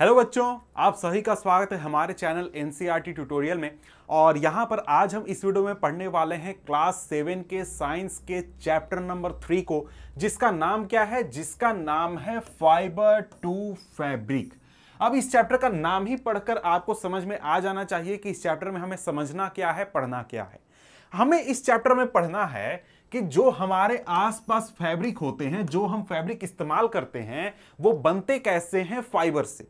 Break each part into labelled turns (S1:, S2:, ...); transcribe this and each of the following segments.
S1: Hello बच्चों आप सभी का स्वागत है हमारे चैनल एन e ट्यूटोरियल में और यहाँ पर आज हम इस वीडियो में पढ़ने वाले हैं क्लास सेवन के साइंस के चैप्टर नंबर थ्री को जिसका नाम क्या है जिसका नाम है फाइबर टू फैब्रिक अब इस चैप्टर का नाम ही पढ़कर आपको समझ में आ जाना चाहिए कि इस चैप्टर में हमें समझना क्या है पढ़ना क्या है हमें इस चैप्टर में पढ़ना है कि जो हमारे आसपास फैब्रिक होते हैं जो हम फैब्रिक इस्तेमाल करते हैं वो बनते कैसे हैं फाइबर से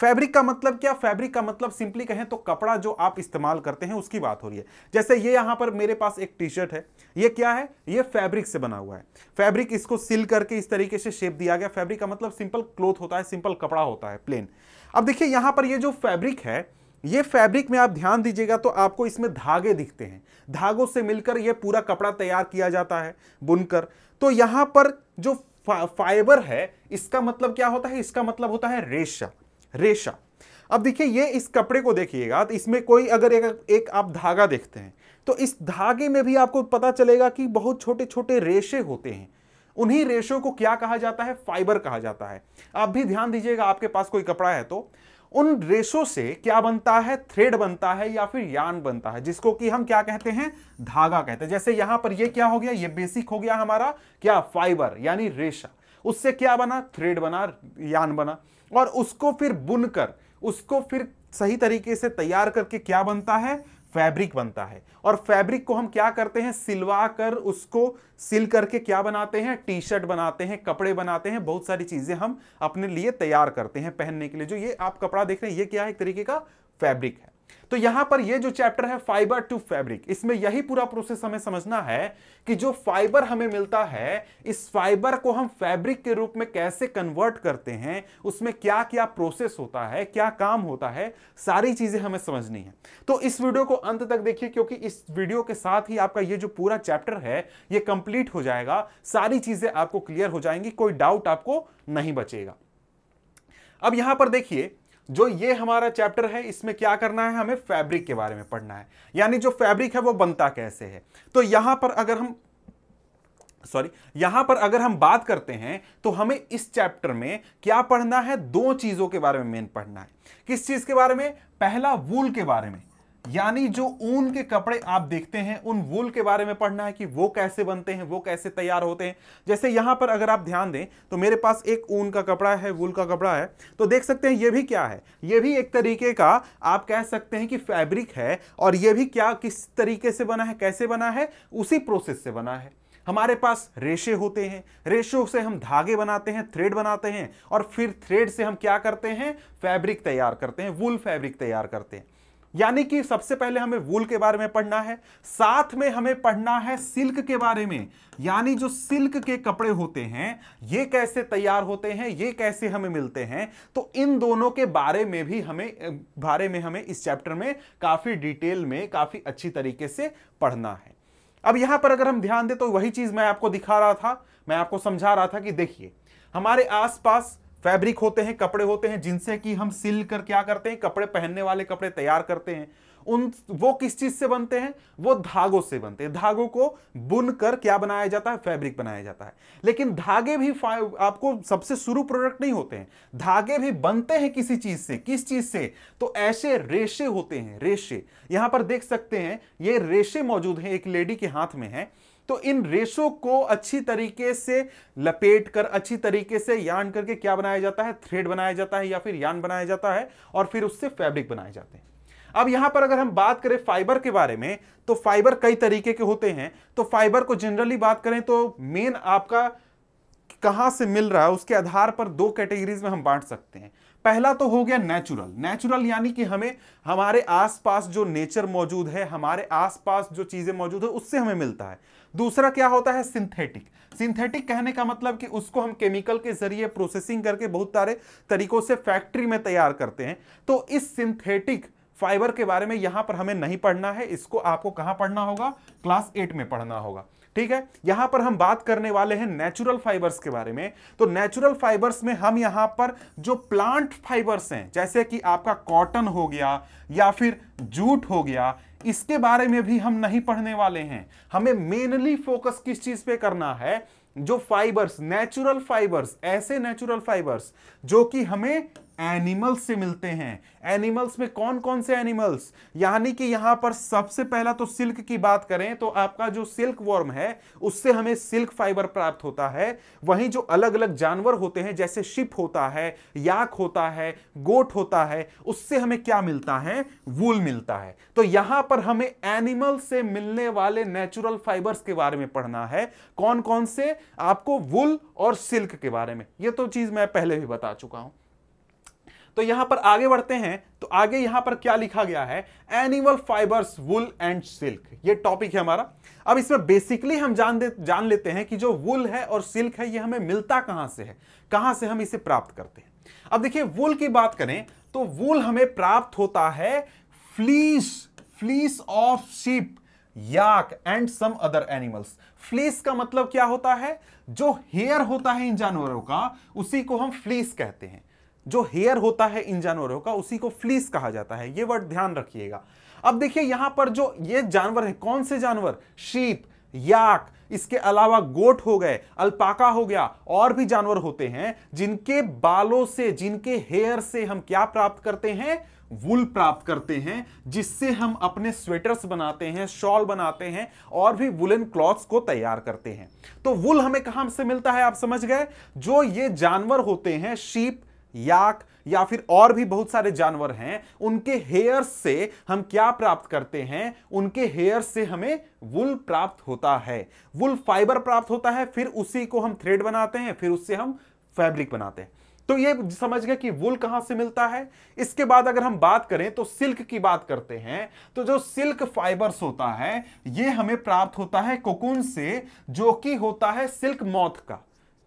S1: फैब्रिक का मतलब क्या फैब्रिक का मतलब सिंपली कहें तो कपड़ा जो आप इस्तेमाल करते हैं उसकी बात हो रही है जैसे ये यहां पर मेरे पास एक टी शर्ट है ये क्या है ये फैब्रिक से बना हुआ है फैब्रिक इसको सिल करके इस तरीके से शेप दिया गया फैब्रिक का मतलब सिंपल क्लोथ होता है सिंपल कपड़ा होता है प्लेन अब देखिए यहां पर ये जो फैब्रिक है ये फैब्रिक में आप ध्यान दीजिएगा तो आपको इसमें धागे दिखते हैं धागों से मिलकर यह पूरा कपड़ा तैयार किया जाता है बुनकर तो यहां पर जो फा, फाइबर है इसका मतलब क्या होता है इसका मतलब होता है रेशा रेशा अब देखिए ये इस कपड़े को देखिएगा तो इसमें कोई अगर एक, एक आप धागा देखते हैं तो इस धागे में भी आपको पता चलेगा कि बहुत छोटे छोटे रेशे होते हैं उन्हीं रेशों को क्या कहा जाता है फाइबर कहा जाता है आप भी ध्यान दीजिएगा आपके पास कोई कपड़ा है तो उन रेशों से क्या बनता है थ्रेड बनता है या फिर यान बनता है जिसको कि हम क्या कहते हैं धागा कहते हैं जैसे यहां पर ये क्या हो गया ये बेसिक हो गया हमारा क्या फाइबर यानी रेशा उससे क्या बना थ्रेड बना यान बना और उसको फिर बुनकर उसको फिर सही तरीके से तैयार करके क्या बनता है फैब्रिक बनता है और फैब्रिक को हम क्या करते हैं सिलवा कर उसको सिल करके क्या बनाते हैं टी शर्ट बनाते हैं कपड़े बनाते हैं बहुत सारी चीज़ें हम अपने लिए तैयार करते हैं पहनने के लिए जो ये आप कपड़ा देख रहे हैं ये क्या है एक तरीके का फैब्रिक है तो यहां पर ये जो चैप्टर है फाइबर टू फैब्रिक इसमें यही पूरा प्रोसेस हमें समझना है कि जो फाइबर हमें मिलता है इस फाइबर को हम फैब्रिक के रूप में कैसे कन्वर्ट करते हैं उसमें क्या क्या प्रोसेस होता है क्या काम होता है सारी चीजें हमें समझनी है तो इस वीडियो को अंत तक देखिए क्योंकि इस वीडियो के साथ ही आपका ये जो पूरा चैप्टर है ये कंप्लीट हो जाएगा सारी चीजें आपको क्लियर हो जाएंगी कोई डाउट आपको नहीं बचेगा अब यहां पर देखिए जो ये हमारा चैप्टर है इसमें क्या करना है हमें फैब्रिक के बारे में पढ़ना है यानी जो फैब्रिक है वो बनता कैसे है तो यहां पर अगर हम सॉरी यहां पर अगर हम बात करते हैं तो हमें इस चैप्टर में क्या पढ़ना है दो चीजों के बारे में मेन पढ़ना है किस चीज के बारे में पहला वूल के बारे में यानी जो ऊन के कपड़े आप देखते हैं उन वूल के बारे में पढ़ना है कि वो कैसे बनते हैं वो कैसे तैयार होते हैं जैसे यहाँ पर अगर आप ध्यान दें तो मेरे पास एक ऊन का कपड़ा है वूल का कपड़ा है तो देख सकते हैं ये भी क्या है ये भी एक तरीके का आप कह सकते हैं कि फैब्रिक है और ये भी क्या किस तरीके से बना है कैसे बना है उसी प्रोसेस से बना है हमारे पास रेशे होते हैं रेशों से हम धागे बनाते हैं थ्रेड बनाते हैं और फिर थ्रेड से हम क्या करते हैं फैब्रिक तैयार करते हैं वूल फैब्रिक तैयार करते हैं यानी कि सबसे पहले हमें वूल के बारे में पढ़ना है साथ में हमें पढ़ना है सिल्क के बारे में यानी जो सिल्क के कपड़े होते हैं ये कैसे तैयार होते हैं ये कैसे हमें मिलते हैं तो इन दोनों के बारे में भी हमें बारे में हमें इस चैप्टर में काफ़ी डिटेल में काफ़ी अच्छी तरीके से पढ़ना है अब यहां पर अगर हम ध्यान दें तो वही चीज़ मैं आपको दिखा रहा था मैं आपको समझा रहा था कि देखिए हमारे आसपास फैब्रिक होते हैं कपड़े होते हैं जिनसे कि हम सिल कर क्या करते हैं कपड़े पहनने वाले कपड़े तैयार करते हैं उन वो किस चीज से बनते हैं वो धागों से बनते हैं धागों को बुन कर क्या बनाया जाता है फैब्रिक बनाया जाता है लेकिन धागे भी आपको सबसे शुरू प्रोडक्ट नहीं होते हैं धागे भी बनते हैं किसी चीज से किस चीज से तो ऐसे रेशे होते हैं रेशे यहां पर देख सकते हैं ये रेशे मौजूद हैं एक लेडी के हाथ में है तो इन रेशों को अच्छी तरीके से लपेट कर अच्छी तरीके से यान करके क्या बनाया जाता है थ्रेड बनाया जाता है या फिर यान बनाया जाता है और फिर उससे फैब्रिक बनाए जाते हैं अब यहां पर अगर हम बात करें फाइबर के बारे में तो फाइबर कई तरीके के होते हैं तो फाइबर को जनरली बात करें तो मेन आपका कहां से मिल रहा है उसके आधार पर दो कैटेगरीज में हम बांट सकते हैं पहला तो हो गया नेचुरल नेचुरल यानी कि हमें हमारे आसपास जो नेचर मौजूद है हमारे आसपास जो चीजें मौजूद है उससे हमें मिलता है दूसरा क्या होता है सिंथेटिक सिंथेटिक कहने का मतलब कि उसको हम केमिकल के जरिए प्रोसेसिंग करके बहुत सारे तरीकों से फैक्ट्री में तैयार करते हैं तो इस सिंथेटिक फाइबर के बारे में यहां पर हमें नहीं पढ़ना है इसको आपको कहां पढ़ना होगा क्लास एट में पढ़ना होगा ठीक है यहां पर हम बात करने वाले हैं नेचुरल फाइबर्स के बारे में तो नेचुरल फाइबर्स में हम यहां पर जो प्लांट फाइबर्स हैं जैसे कि आपका कॉटन हो गया या फिर जूट हो गया इसके बारे में भी हम नहीं पढ़ने वाले हैं हमें मेनली फोकस किस चीज पे करना है जो फाइबर्स नेचुरल फाइबर्स ऐसे नेचुरल फाइबर्स जो कि हमें एनिमल्स से मिलते हैं एनिमल्स में कौन कौन से एनिमल्स यानी कि यहां पर सबसे पहला तो सिल्क की बात करें तो आपका जो सिल्क वर्म है उससे हमें सिल्क फाइबर प्राप्त होता है वहीं जो अलग अलग जानवर होते हैं जैसे शिप होता है याक होता है गोट होता है उससे हमें क्या मिलता है वूल मिलता है तो यहां पर हमें एनिमल से मिलने वाले नेचुरल फाइबर्स के बारे में पढ़ना है कौन कौन से आपको वुल और सिल्क के बारे में यह तो चीज मैं पहले भी बता चुका हूं तो यहां पर आगे बढ़ते हैं तो आगे यहां पर क्या लिखा गया है animal fibres wool and silk ये टॉपिक है हमारा अब इसमें बेसिकली हम जान दे जान लेते हैं कि जो वुल है और सिल्क है ये हमें मिलता कहां से है कहां से हम इसे प्राप्त करते हैं अब देखिए वुल की बात करें तो वुल हमें प्राप्त होता है fleece fleece of sheep yak and some other animals fleece का मतलब क्या होता है जो हेयर होता है इन जानवरों का उसी को हम फ्लीस कहते हैं जो हेयर होता है इन जानवरों का उसी को फ्लीस कहा जाता है ये वर्ड ध्यान रखिएगा अब देखिए यहां पर जो ये जानवर है कौन से जानवर शीप याक इसके अलावा गोट हो गए अल्पाका हो गया और भी जानवर होते हैं जिनके बालों से जिनके हेयर से हम क्या प्राप्त करते हैं वुल प्राप्त करते हैं जिससे हम अपने स्वेटर्स बनाते हैं शॉल बनाते हैं और भी वुलन क्लॉथ्स को तैयार करते हैं तो वुल हमें कहां से मिलता है आप समझ गए जो ये जानवर होते हैं शीप याक या फिर और भी बहुत सारे जानवर हैं उनके हेयर से हम क्या प्राप्त करते हैं उनके हेयर से हमें वुल प्राप्त होता है वुल फाइबर प्राप्त होता है फिर उसी को हम थ्रेड बनाते हैं फिर उससे हम फैब्रिक बनाते हैं तो ये समझ गए कि वुल कहां से मिलता है इसके बाद अगर हम बात करें तो सिल्क की बात करते हैं तो जो सिल्क फाइबर्स होता है ये हमें प्राप्त होता है कोकुन से जो कि होता है सिल्क मौत का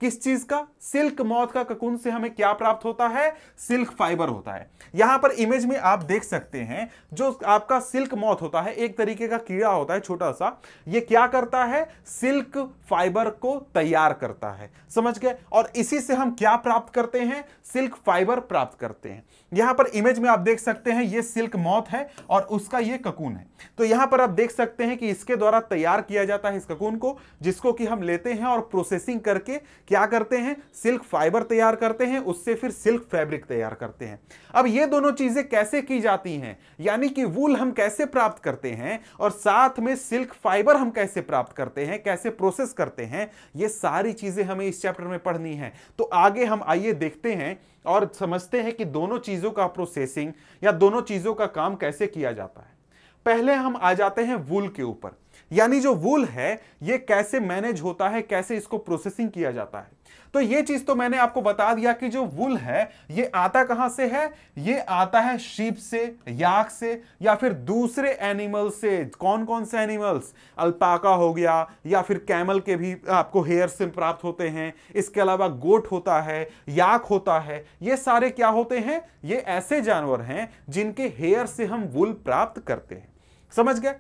S1: किस चीज का सिल्क मौत का ककुन से हमें क्या प्राप्त होता है सिल्क फाइबर होता है यहां पर इमेज में आप देख सकते हैं जो आपका सिल्क मौत होता है एक तरीके का कीड़ा होता है छोटा सा ये क्या करता है सिल्क फाइबर को तैयार करता है समझ गए और इसी से हम क्या प्राप्त करते हैं सिल्क फाइबर प्राप्त करते हैं यहां पर इमेज में आप देख सकते हैं ये सिल्क मौत है और उसका ये ककून है तो यहां पर आप देख सकते हैं कि इसके द्वारा तैयार किया जाता है इस ककून को जिसको कि हम लेते हैं और प्रोसेसिंग करके क्या करते हैं सिल्क फाइबर तैयार करते हैं उससे फिर सिल्क फैब्रिक तैयार करते हैं अब ये दोनों चीजें कैसे की जाती हैं यानी कि वूल हम कैसे प्राप्त करते हैं और साथ में सिल्क फाइबर हम कैसे प्राप्त करते हैं कैसे प्रोसेस करते हैं ये सारी चीजें हमें इस चैप्टर में पढ़नी है तो आगे हम आइए देखते हैं और समझते हैं कि दोनों चीज़ों का प्रोसेसिंग या दोनों चीज़ों का काम कैसे किया जाता है पहले हम आ जाते हैं वूल के ऊपर यानी जो वूल है ये कैसे मैनेज होता है कैसे इसको प्रोसेसिंग किया जाता है तो ये चीज तो मैंने आपको बता दिया कि जो वुल है ये आता कहां से है ये आता है शीप से याक से या फिर दूसरे एनिमल से कौन कौन से एनिमल्स अल्पाका हो गया या फिर कैमल के भी आपको हेयर से प्राप्त होते हैं इसके अलावा गोट होता है याक होता है ये सारे क्या होते हैं ये ऐसे जानवर हैं जिनके हेयर से हम वुल प्राप्त करते हैं समझ गया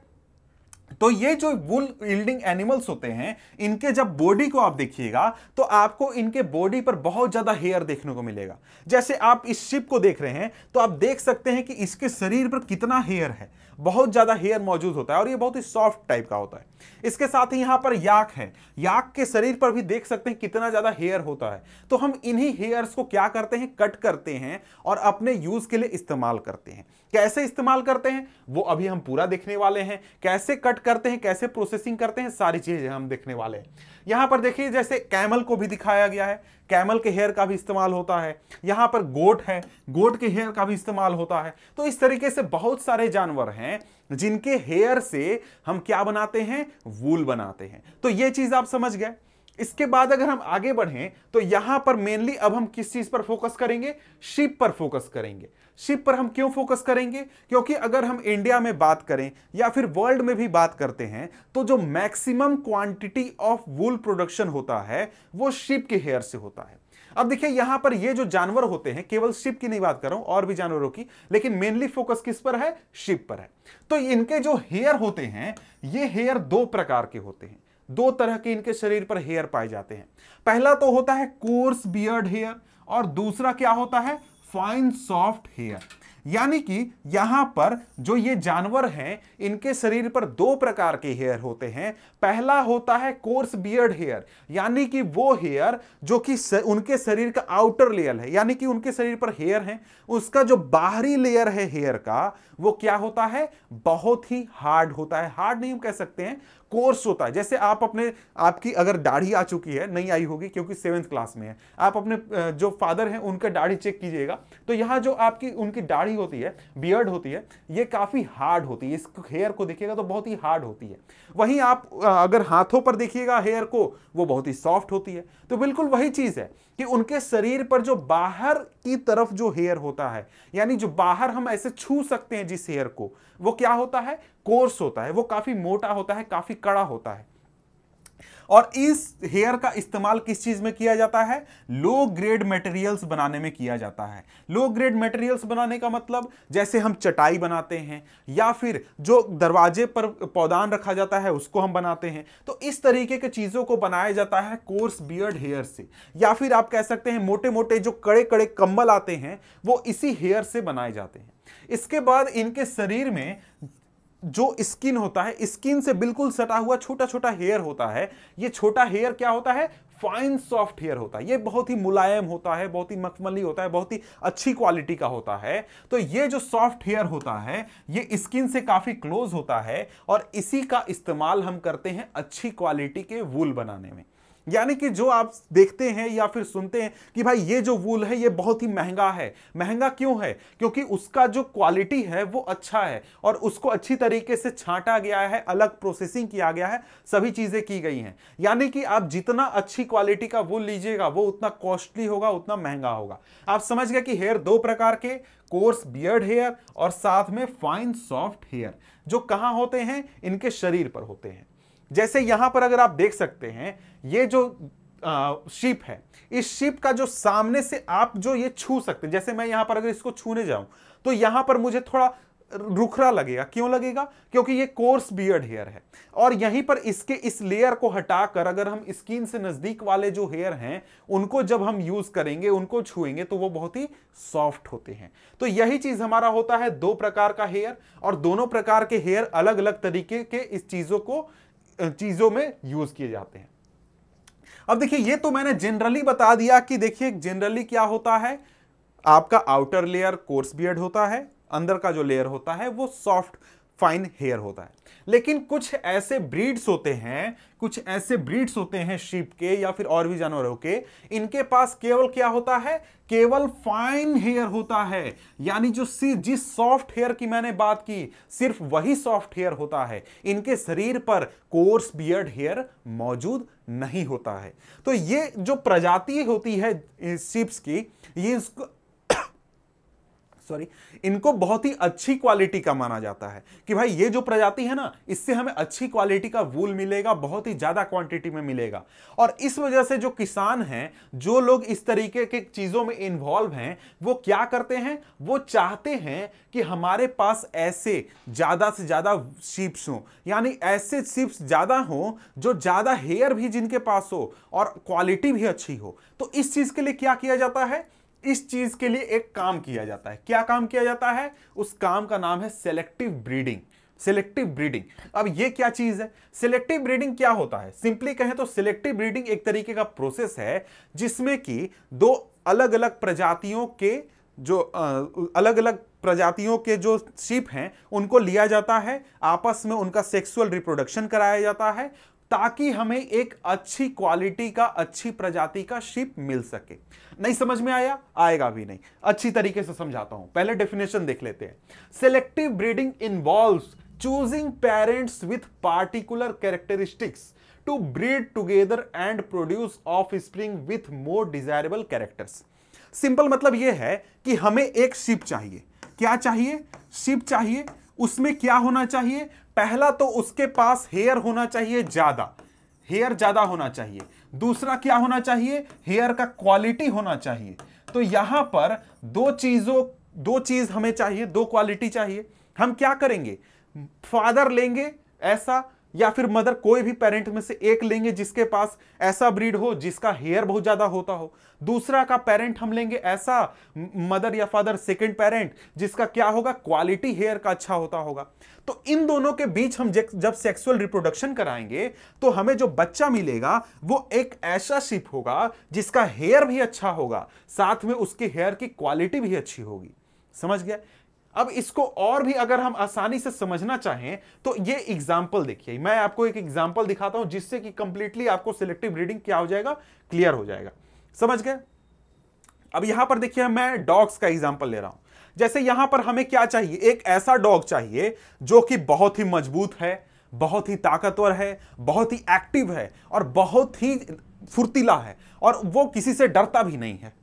S1: तो ये जो वुल इल्डिंग एनिमल्स होते हैं इनके जब बॉडी को आप देखिएगा तो आपको इनके बॉडी पर बहुत ज्यादा हेयर देखने को मिलेगा जैसे आप इस शिप को देख रहे हैं तो आप देख सकते हैं कि इसके शरीर पर कितना हेयर है बहुत ज्यादा हेयर मौजूद होता है और ये बहुत ही सॉफ्ट टाइप का होता है इसके साथ ही यहाँ पर याक है याक के शरीर पर भी देख सकते हैं कितना ज्यादा हेयर होता है तो हम इन्हीं हेयर्स को क्या करते हैं कट करते हैं और अपने यूज के लिए इस्तेमाल करते हैं कैसे इस्तेमाल करते हैं वो अभी हम पूरा देखने वाले हैं कैसे कट करते हैं कैसे प्रोसेसिंग करते हैं सारी चीजें हम देखने वाले हैं यहां पर देखिए जैसे कैमल को भी दिखाया गया है कैमल के हेयर का भी इस्तेमाल होता है यहाँ पर गोट है गोट के हेयर का भी इस्तेमाल होता है तो इस तरीके से बहुत सारे जानवर हैं जिनके हेयर से हम क्या बनाते हैं वूल बनाते हैं तो ये चीज़ आप समझ गए इसके बाद अगर हम आगे बढ़ें तो यहां पर मेनली अब हम किस चीज पर फोकस करेंगे शिप पर फोकस करेंगे शिप पर हम क्यों फोकस करेंगे क्योंकि अगर हम इंडिया में बात करें या फिर वर्ल्ड में भी बात करते हैं तो जो maximum quantity of wool production होता है वो शिप के हेयर से होता है अब देखिए यहां पर ये जो जानवर होते हैं केवल शिप की नहीं बात कर रहा हूं और भी जानवरों की लेकिन मेनली फोकस किस पर है शिप पर है तो इनके जो हेयर होते हैं ये हेयर दो प्रकार के होते हैं दो तरह के इनके शरीर पर हेयर पाए जाते हैं पहला तो होता है कोर्स बियर्ड हेयर और दूसरा क्या होता है फाइन सॉफ्ट हेयर यानी कि यहां पर जो ये जानवर हैं इनके शरीर पर दो प्रकार के हेयर होते हैं पहला होता है कोर्स बियर्ड हेयर यानी कि वो हेयर जो कि उनके शरीर का आउटर लेयर है यानी कि उनके शरीर पर हेयर है उसका जो बाहरी लेयर है हेयर का वो क्या होता है बहुत ही हार्ड होता है हार्ड नहीं हम कह सकते हैं कोर्स होता है जैसे आप अपने आपकी अगर दाढ़ी आ चुकी है नहीं आई होगी क्योंकि सेवेंथ क्लास में है आप अपने जो फादर हैं उनका दाढ़ी चेक कीजिएगा तो यहाँ जो आपकी उनकी दाढ़ी होती है बियर्ड होती है ये काफ़ी हार्ड होती है इस हेयर को देखिएगा तो बहुत ही हार्ड होती है वहीं आप अगर हाथों पर देखिएगा हेयर को वो बहुत ही सॉफ्ट होती है तो बिल्कुल वही चीज़ है कि उनके शरीर पर जो बाहर की तरफ जो हेयर होता है यानी जो बाहर हम ऐसे छू सकते हैं जिस हेयर को वो क्या होता है कोर्स होता है वो काफ़ी मोटा होता है काफ़ी कड़ा होता है और इस हेयर का इस्तेमाल किस चीज में किया जाता है लो ग्रेड मटेरियल्स बनाने में किया जाता है लो ग्रेड मटेरियल्स बनाने का मतलब जैसे हम चटाई बनाते हैं या फिर जो दरवाजे पर पौधान रखा जाता है उसको हम बनाते हैं तो इस तरीके के चीजों को बनाया जाता है कोर्स बियर्ड हेयर से या फिर आप कह सकते हैं मोटे मोटे जो कड़े कड़े कंबल आते हैं वो इसी हेयर से बनाए जाते हैं इसके बाद इनके शरीर में जो स्किन होता है स्किन से बिल्कुल सटा हुआ छोटा छोटा हेयर होता है ये छोटा हेयर क्या होता है फाइन सॉफ्ट हेयर होता है ये बहुत ही मुलायम होता है बहुत ही मखमली होता है बहुत ही अच्छी क्वालिटी का होता है तो ये जो सॉफ्ट हेयर होता है ये स्किन से काफ़ी क्लोज होता है और इसी का इस्तेमाल हम करते हैं अच्छी क्वालिटी के वूल बनाने में यानी कि जो आप देखते हैं या फिर सुनते हैं कि भाई ये जो वूल है ये बहुत ही महंगा है महंगा क्यों है क्योंकि उसका जो क्वालिटी है वो अच्छा है और उसको अच्छी तरीके से छांटा गया है अलग प्रोसेसिंग किया गया है सभी चीज़ें की गई हैं यानी कि आप जितना अच्छी क्वालिटी का वूल लीजिएगा वो उतना कॉस्टली होगा उतना महंगा होगा आप समझ गए कि हेयर दो प्रकार के कोर्स बियर्ड हेयर और साथ में फाइन सॉफ्ट हेयर जो कहाँ होते हैं इनके शरीर पर होते हैं जैसे यहां पर अगर आप देख सकते हैं ये जो शिप है इस शिप का जो सामने से आप जो ये छू सकते हैं जैसे मैं यहां पर अगर इसको छूने जाऊं तो यहां पर मुझे थोड़ा रुखरा लगेगा क्यों लगेगा क्योंकि ये कोर्स बियर्ड हेयर है और यहीं पर इसके इस लेयर को हटाकर अगर हम स्किन से नजदीक वाले जो हेयर हैं उनको जब हम यूज करेंगे उनको छुएंगे तो वो बहुत ही सॉफ्ट होते हैं तो यही चीज हमारा होता है दो प्रकार का हेयर और दोनों प्रकार के हेयर अलग अलग तरीके के इस चीजों को चीज़ों में यूज़ किए जाते हैं अब देखिए ये तो मैंने जनरली बता दिया कि देखिए जनरली क्या होता है आपका आउटर लेयर कोर्स बियड होता है अंदर का जो लेयर होता है वो सॉफ्ट फाइन हेयर होता है लेकिन कुछ ऐसे ब्रीड्स होते हैं कुछ ऐसे ब्रीड्स होते हैं शीप के या फिर और भी जानवरों के इनके पास केवल क्या होता है केवल फाइन हेयर होता है यानी जो जिस सॉफ्ट हेयर की मैंने बात की सिर्फ वही सॉफ्ट हेयर होता है इनके शरीर पर कोर्स बियर्ड हेयर मौजूद नहीं होता है तो ये जो प्रजाति होती है शिप्स की ये सॉरी इनको बहुत ही अच्छी क्वालिटी का माना जाता है कि भाई ये जो प्रजाति है ना इससे हमें अच्छी क्वालिटी का वूल मिलेगा बहुत ही ज़्यादा क्वांटिटी में मिलेगा और इस वजह से जो किसान हैं जो लोग इस तरीके के चीज़ों में इन्वॉल्व हैं वो क्या करते हैं वो चाहते हैं कि हमारे पास ऐसे ज़्यादा से ज़्यादा शिप्स हों यानी ऐसे शिप्स ज़्यादा हों जो ज़्यादा हेयर भी जिनके पास हो और क्वालिटी भी अच्छी हो तो इस चीज़ के लिए क्या किया जाता है इस चीज के लिए एक काम किया जाता है क्या काम किया जाता है उस काम का नाम है सेलेक्टिव ब्रीडिंग सेलेक्टिव ब्रीडिंग अब ये क्या चीज है सेलेक्टिव ब्रीडिंग क्या होता है सिंपली कहें तो सिलेक्टिव ब्रीडिंग एक तरीके का प्रोसेस है जिसमें कि दो अलग अलग प्रजातियों के जो अलग अलग प्रजातियों के जो शिप हैं उनको लिया जाता है आपस में उनका सेक्सुअल रिप्रोडक्शन कराया जाता है ताकि हमें एक अच्छी क्वालिटी का अच्छी प्रजाति का शिप मिल सके नहीं समझ में आया आएगा भी नहीं अच्छी तरीके से समझाता हूं पहले डेफिनेशन देख लेते हैं selective breeding involve choosing parents with particular characteristics to breed together and produce offspring with more desirable characters simple मतलब यह है कि हमें एक शिप चाहिए क्या चाहिए शिप चाहिए उसमें क्या होना चाहिए पहला तो उसके पास हेयर होना चाहिए ज्यादा हेयर ज्यादा होना चाहिए दूसरा क्या होना चाहिए हेयर का क्वालिटी होना चाहिए तो यहां पर दो चीजों दो चीज हमें चाहिए दो क्वालिटी चाहिए हम क्या करेंगे फादर लेंगे ऐसा या फिर मदर कोई भी पेरेंट में से एक लेंगे जिसके पास ऐसा ब्रीड हो जिसका हेयर बहुत ज़्यादा होता हो दूसरा का पेरेंट हम लेंगे ऐसा मदर या फादर सेकंड पेरेंट जिसका क्या होगा क्वालिटी हेयर का अच्छा होता होगा तो इन दोनों के बीच हम जब सेक्सुअल रिप्रोडक्शन कराएंगे तो हमें जो बच्चा मिलेगा वो एक ऐसा शिप होगा जिसका हेयर भी अच्छा होगा साथ में उसके हेयर की क्वालिटी भी अच्छी होगी समझ गया अब इसको और भी अगर हम आसानी से समझना चाहें तो ये एग्जाम्पल देखिए मैं आपको एक एग्जाम्पल दिखाता हूं जिससे कि कंप्लीटली आपको सिलेक्टिव रीडिंग क्या हो जाएगा क्लियर हो जाएगा समझ गए अब यहां पर देखिए मैं डॉग्स का एग्जाम्पल ले रहा हूं जैसे यहां पर हमें क्या चाहिए एक ऐसा डॉग चाहिए जो कि बहुत ही मजबूत है बहुत ही ताकतवर है बहुत ही एक्टिव है और बहुत ही फुर्तीला है और वो किसी से डरता भी नहीं है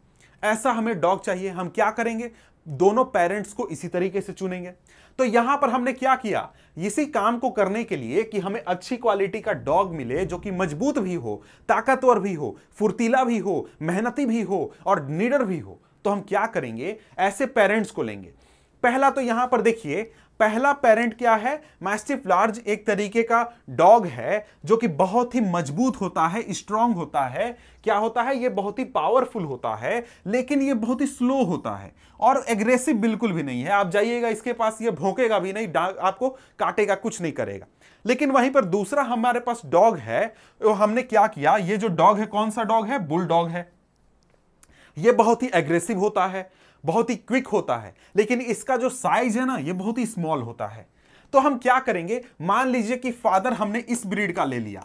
S1: ऐसा हमें डॉग चाहिए हम क्या करेंगे दोनों पेरेंट्स को इसी तरीके से चुनेंगे तो यहां पर हमने क्या किया इसी काम को करने के लिए कि हमें अच्छी क्वालिटी का डॉग मिले जो कि मजबूत भी हो ताकतवर भी हो फुर्तीला भी हो मेहनती भी हो और निडर भी हो तो हम क्या करेंगे ऐसे पेरेंट्स को लेंगे पहला तो यहां पर देखिए पहला पेरेंट क्या है मैस्टिफ लार्ज एक तरीके का डॉग है जो कि बहुत ही मजबूत होता है स्ट्रांग होता है क्या होता है यह बहुत ही पावरफुल होता है लेकिन यह बहुत ही स्लो होता है और एग्रेसिव बिल्कुल भी नहीं है आप जाइएगा इसके पास यह भोंकेगा भी नहीं आपको काटेगा कुछ नहीं करेगा लेकिन वहीं पर दूसरा हमारे पास डॉग है तो हमने क्या किया ये जो डॉग है कौन सा डॉग है बुल डॉग है यह बहुत ही एग्रेसिव होता है बहुत ही क्विक होता है लेकिन इसका जो साइज है ना ये बहुत ही स्मॉल होता है तो हम क्या करेंगे मान लीजिए कि फादर हमने इस ब्रीड का ले लिया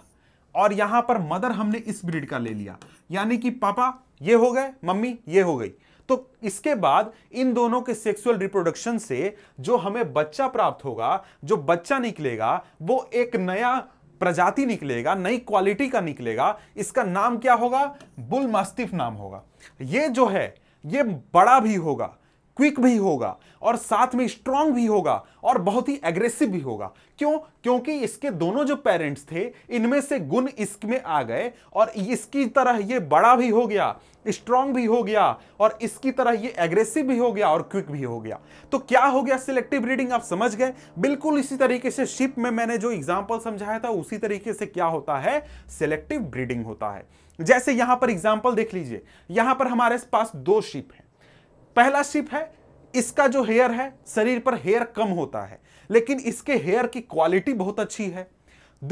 S1: और यहां पर मदर हमने इस ब्रीड का ले लिया यानी कि पापा ये हो गए मम्मी ये हो गई तो इसके बाद इन दोनों के सेक्सुअल रिप्रोडक्शन से जो हमें बच्चा प्राप्त होगा जो बच्चा निकलेगा वो एक नया प्रजाति निकलेगा नई क्वालिटी का निकलेगा इसका नाम क्या होगा बुल मस्तिफ नाम होगा ये जो है ये बड़ा भी होगा क्विक भी होगा और साथ में स्ट्रांग भी होगा और बहुत ही एग्रेसिव भी होगा क्यों क्योंकि इसके दोनों जो पेरेंट्स थे इनमें से गुण इसमें आ गए और इसकी तरह ये बड़ा भी हो गया स्ट्रांग भी हो गया और इसकी तरह ये एग्रेसिव भी हो गया और क्विक भी हो गया तो क्या हो गया सिलेक्टिव ब्रीडिंग आप समझ गए बिल्कुल इसी तरीके से शिप में मैंने जो एग्जाम्पल समझाया था उसी तरीके से क्या होता है सिलेक्टिव ब्रीडिंग होता है जैसे यहां पर एग्जाम्पल देख लीजिए यहां पर हमारे पास दो शिप है पहला शिप है इसका जो हेयर है शरीर पर हेयर कम होता है लेकिन इसके हेयर की क्वालिटी बहुत अच्छी है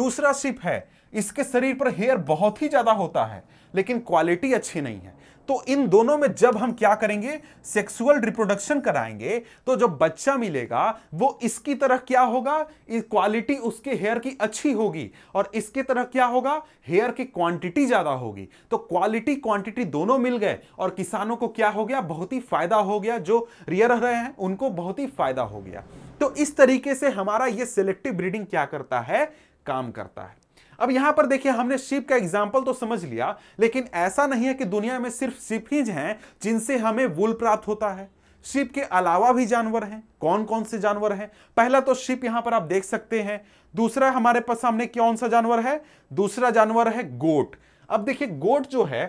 S1: दूसरा शिप है इसके शरीर पर हेयर बहुत ही ज्यादा होता है लेकिन क्वालिटी अच्छी नहीं है तो इन दोनों में जब हम क्या करेंगे सेक्सुअल रिप्रोडक्शन कराएंगे तो जब बच्चा मिलेगा वो इसकी तरह क्या होगा क्वालिटी उसके हेयर की अच्छी होगी और इसकी तरह क्या होगा हेयर की क्वांटिटी ज्यादा होगी तो क्वालिटी क्वांटिटी दोनों मिल गए और किसानों को क्या हो गया बहुत ही फायदा हो गया जो रियर रहे हैं उनको बहुत ही फायदा हो गया तो इस तरीके से हमारा ये सिलेक्टिव ब्रीडिंग क्या करता है काम करता है अब यहां पर देखिए हमने शिप का एग्जाम्पल तो समझ लिया लेकिन ऐसा नहीं है कि दुनिया में सिर्फ शिप ही हैं जिनसे हमें वुल प्राप्त होता है शिप के अलावा भी जानवर हैं कौन कौन से जानवर हैं पहला तो शिप यहां पर आप देख सकते हैं दूसरा हमारे पास सामने कौन सा जानवर है दूसरा जानवर है गोट अब देखिए गोट जो है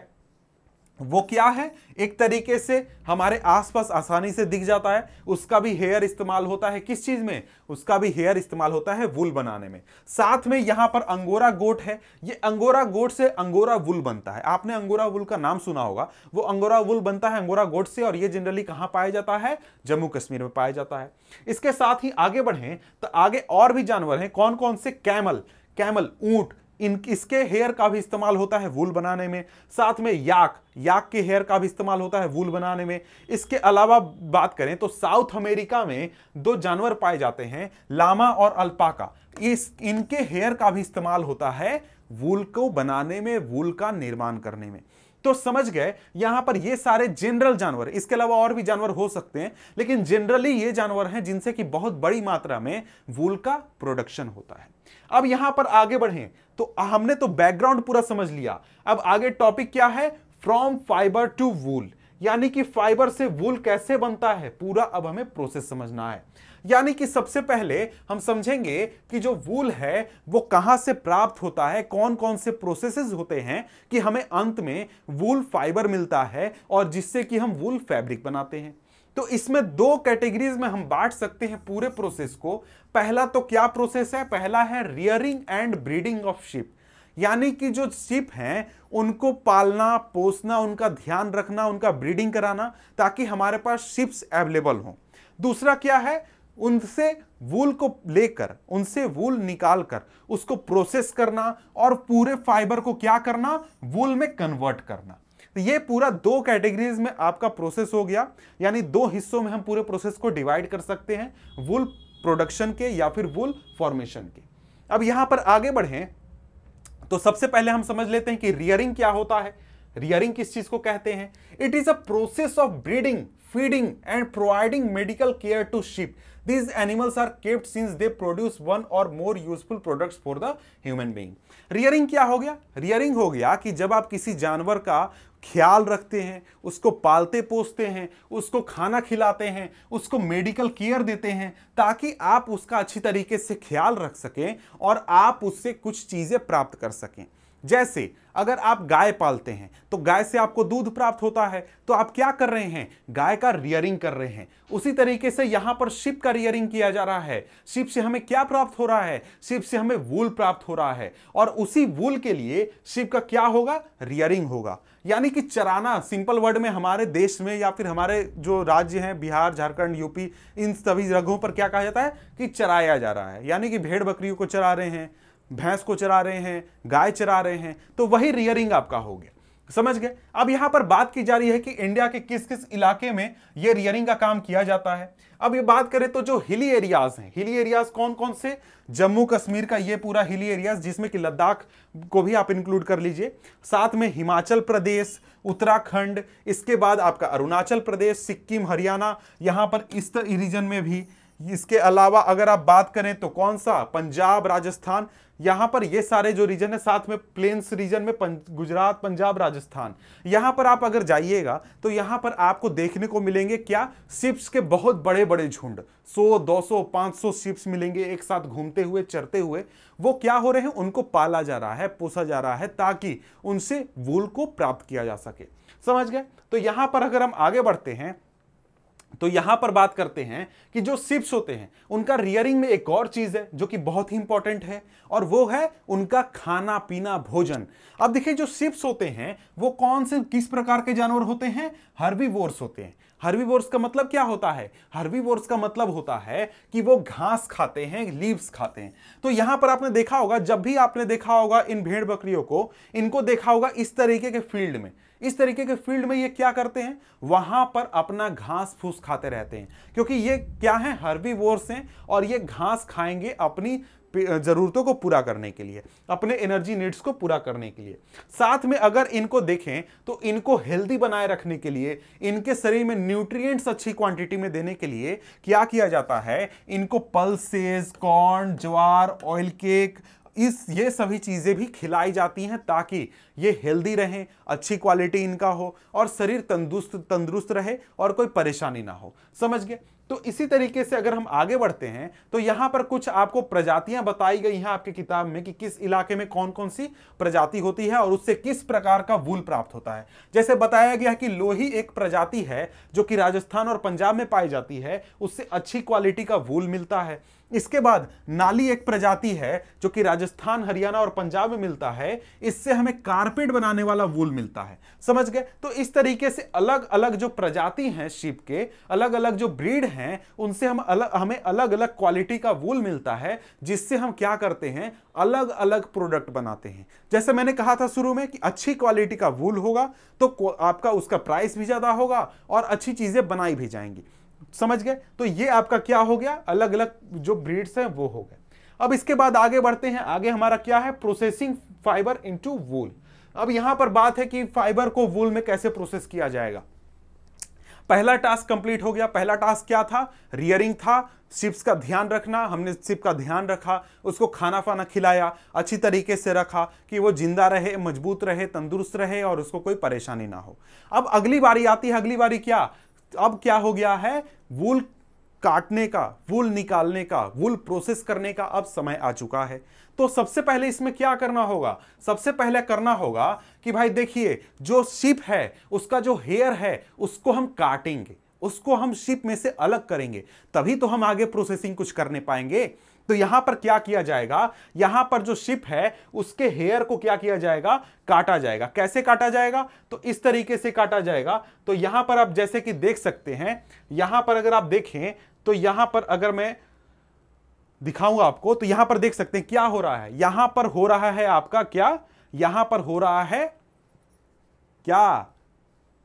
S1: वो क्या है एक तरीके से हमारे आसपास आसानी से दिख जाता है उसका भी हेयर इस्तेमाल होता है किस चीज में उसका भी हेयर इस्तेमाल होता है वुल बनाने में साथ में यहां पर अंगोरा गोट है ये अंगोरा गोट से अंगोरा वुल बनता है आपने अंगोरा वुल का नाम सुना होगा वो अंगोरा वुल बनता है अंगोरा गोट से और ये जनरली कहाँ पाया जाता है जम्मू कश्मीर में पाया जाता है इसके साथ ही आगे बढ़े तो आगे और भी जानवर हैं कौन कौन से कैमल कैमल ऊंट इन इसके हेयर का भी इस्तेमाल होता है वूल बनाने में साथ में याक याक के हेयर का भी इस्तेमाल होता है वूल बनाने में इसके अलावा बात करें तो साउथ अमेरिका में दो जानवर पाए जाते हैं लामा और अल्पाका इस इनके हेयर का भी इस्तेमाल होता है वूल को बनाने में वूल का निर्माण करने में तो समझ गए यहां पर ये सारे जनरल जानवर इसके अलावा और भी जानवर हो सकते हैं लेकिन जनरली ये जानवर हैं जिनसे कि बहुत बड़ी मात्रा में वूल का प्रोडक्शन होता है अब यहां पर आगे बढ़े तो हमने तो बैकग्राउंड पूरा समझ लिया अब आगे टॉपिक क्या है फ्रॉम फाइबर टू वूल यानी कि फाइबर से वूल कैसे बनता है पूरा अब हमें प्रोसेस समझना है यानी कि सबसे पहले हम समझेंगे कि जो वूल है वो कहां से प्राप्त होता है कौन कौन से प्रोसेसेस होते हैं कि हमें अंत में वूल फाइबर मिलता है और जिससे कि हम वूल फैब्रिक बनाते हैं तो इसमें दो कैटेगरीज में हम बांट सकते हैं पूरे प्रोसेस को पहला तो क्या प्रोसेस है पहला है rearing and breeding of sheep यानी कि जो शिप हैं उनको पालना पोसना उनका ध्यान रखना उनका ब्रीडिंग कराना ताकि हमारे पास शिप्स अवेलेबल हों दूसरा क्या है उनसे वूल को लेकर उनसे वूल निकालकर उसको प्रोसेस करना और पूरे फाइबर को क्या करना वूल में कन्वर्ट करना तो ये पूरा दो कैटेगरीज में आपका प्रोसेस हो गया यानी दो हिस्सों में हम पूरे प्रोसेस को डिवाइड कर सकते हैं वूल प्रोडक्शन के या फिर वूल फॉर्मेशन के अब यहां पर आगे बढ़ें तो सबसे पहले हम समझ लेते हैं कि रियरिंग क्या होता है रियरिंग किस चीज को कहते हैं it is a process of breeding feeding and providing medical care to sheep These animals are kept since they produce one or more useful products for the human being. Rearing क्या हो गया Rearing हो गया कि जब आप किसी जानवर का ख्याल रखते हैं उसको पालते पोसते हैं उसको खाना खिलाते हैं उसको मेडिकल केयर देते हैं ताकि आप उसका अच्छी तरीके से ख्याल रख सकें और आप उससे कुछ चीज़ें प्राप्त कर सकें जैसे अगर आप गाय पालते हैं तो गाय से आपको दूध प्राप्त होता है तो आप क्या कर रहे हैं गाय का रियरिंग कर रहे हैं उसी तरीके से यहां पर शिप का रियरिंग किया जा रहा है शिप से हमें क्या प्राप्त हो रहा है शिप से हमें वूल प्राप्त हो रहा है और उसी वूल के लिए शिप का क्या होगा रियरिंग होगा यानी कि चराना सिंपल वर्ड में हमारे देश में या फिर हमारे जो राज्य हैं बिहार झारखंड यूपी इन सभी जगहों पर क्या कहा जाता है कि चराया जा रहा है यानी कि भेड़ बकरियों को चरा रहे हैं भैंस को चरा रहे हैं गाय चरा रहे हैं तो वही रियरिंग आपका हो गया समझ गए अब यहां पर बात की जा रही है कि इंडिया के किस किस इलाके में ये रियरिंग का काम किया जाता है अब ये बात करें तो जो हिली एरियाज हैं हिली एरियाज कौन कौन से जम्मू कश्मीर का ये पूरा हिली एरियाज जिसमें कि लद्दाख को भी आप इंक्लूड कर लीजिए साथ में हिमाचल प्रदेश उत्तराखंड इसके बाद आपका अरुणाचल प्रदेश सिक्किम हरियाणा यहाँ पर इस रीजन में भी इसके अलावा अगर आप बात करें तो कौन सा पंजाब राजस्थान यहां पर ये सारे जो रीजन है साथ में प्लेन्स रीजन में पंज, गुजरात पंजाब राजस्थान यहां पर आप अगर जाइएगा तो यहां पर आपको देखने को मिलेंगे क्या शिप्स के बहुत बड़े बड़े झुंड 100 200 500 शिप्स मिलेंगे एक साथ घूमते हुए चरते हुए वो क्या हो रहे हैं उनको पाला जा रहा है पोसा जा रहा है ताकि उनसे वूल को प्राप्त किया जा सके समझ गए तो यहां पर अगर हम आगे बढ़ते हैं तो यहां पर बात करते हैं कि जो सिप्स होते हैं उनका रियरिंग में एक और चीज है जो कि बहुत ही इंपॉर्टेंट है और वो है उनका खाना पीना भोजन अब देखिए जो सिप्स होते हैं वो कौन से किस प्रकार के जानवर होते हैं हर्बीवोर्स होते हैं हर्बीवोर्स का मतलब क्या होता है हर्बीवोर्स का मतलब होता है कि वो घास खाते हैं लीव्स खाते हैं तो यहां पर आपने देखा होगा जब भी आपने देखा होगा इन भेड़ बकरियों को इनको देखा होगा इस तरीके के फील्ड में इस तरीके के फील्ड में ये क्या करते हैं वहां पर अपना घास फूस खाते रहते हैं क्योंकि ये क्या है हर्बी हैं और ये घास खाएंगे अपनी ज़रूरतों को पूरा करने के लिए अपने एनर्जी नीड्स को पूरा करने के लिए साथ में अगर इनको देखें तो इनको हेल्दी बनाए रखने के लिए इनके शरीर में न्यूट्रिएंट्स अच्छी क्वांटिटी में देने के लिए क्या किया जाता है इनको पल्सेस कॉर्न ज्वार ऑयल केक इस ये सभी चीज़ें भी खिलाई जाती हैं ताकि ये हेल्दी रहें अच्छी क्वालिटी इनका हो और शरीर तंदुरुस्त तंदुरुस्त रहे और कोई परेशानी ना हो समझ गए तो इसी तरीके से अगर हम आगे बढ़ते हैं तो यहाँ पर कुछ आपको प्रजातियां बताई गई हैं आपके किताब में कि किस इलाके में कौन कौन सी प्रजाति होती है और उससे किस प्रकार का वूल प्राप्त होता है जैसे बताया गया कि लोही एक प्रजाति है जो कि राजस्थान और पंजाब में पाई जाती है उससे अच्छी क्वालिटी का वूल मिलता है इसके बाद नाली एक प्रजाति है जो कि राजस्थान हरियाणा और पंजाब में मिलता है इससे हमें कारपेट बनाने वाला वूल मिलता है समझ गए तो इस तरीके से अलग अलग जो प्रजाति हैं शिप के अलग अलग जो ब्रीड हैं उनसे हम अलग हमें अलग अलग क्वालिटी का वूल मिलता है जिससे हम क्या करते हैं अलग अलग प्रोडक्ट बनाते हैं जैसे मैंने कहा था शुरू में कि अच्छी क्वालिटी का वूल होगा तो आपका उसका प्राइस भी ज़्यादा होगा और अच्छी चीज़ें बनाई भी जाएंगी समझ गए तो ये आपका क्या हो गया अलग अलग जो ब्रीड्स हैं वो हो गए अब इसके बाद आगे बढ़ते हैं आगे हमारा क्या है प्रोसेसिंग फाइबर इनटू वूल अब यहां पर बात है कि फाइबर को वूल में कैसे प्रोसेस किया जाएगा पहला टास्क कंप्लीट हो गया पहला टास्क क्या था रियरिंग था सिप्स का ध्यान रखना हमने सिप का ध्यान रखा उसको खाना फाना खिलाया अच्छी तरीके से रखा कि वो जिंदा रहे मजबूत रहे तंदुरुस्त रहे और उसको कोई परेशानी ना हो अब अगली बारी आती है अगली बारी क्या अब क्या हो गया है वूल काटने का वूल निकालने का वूल प्रोसेस करने का अब समय आ चुका है तो सबसे पहले इसमें क्या करना होगा सबसे पहले करना होगा कि भाई देखिए जो शिप है उसका जो हेयर है उसको हम काटेंगे उसको हम शिप में से अलग करेंगे तभी तो हम आगे प्रोसेसिंग कुछ करने पाएंगे तो यहां पर क्या किया जाएगा यहां पर जो शिप है उसके हेयर को क्या किया जाएगा काटा जाएगा कैसे काटा जाएगा तो इस तरीके से काटा जाएगा तो यहां पर आप जैसे कि देख सकते हैं यहां पर अगर आप देखें तो यहां पर अगर मैं दिखाऊं आपको तो यहां पर देख सकते हैं क्या हो रहा है यहां पर हो रहा है आपका क्या यहां पर हो रहा है क्या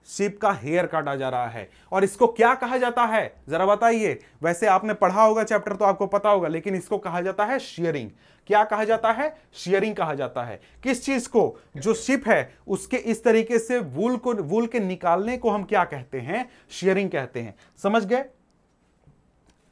S1: शिप का हेयर काटा जा रहा है और इसको क्या कहा जाता है जरा बताइए वैसे आपने पढ़ा होगा चैप्टर तो आपको पता होगा लेकिन इसको कहा जाता है शेयरिंग क्या कहा जाता है शेयरिंग कहा जाता है किस चीज को जो शिप है उसके इस तरीके से वूल को वूल के निकालने को हम क्या कहते हैं शेयरिंग कहते हैं समझ गए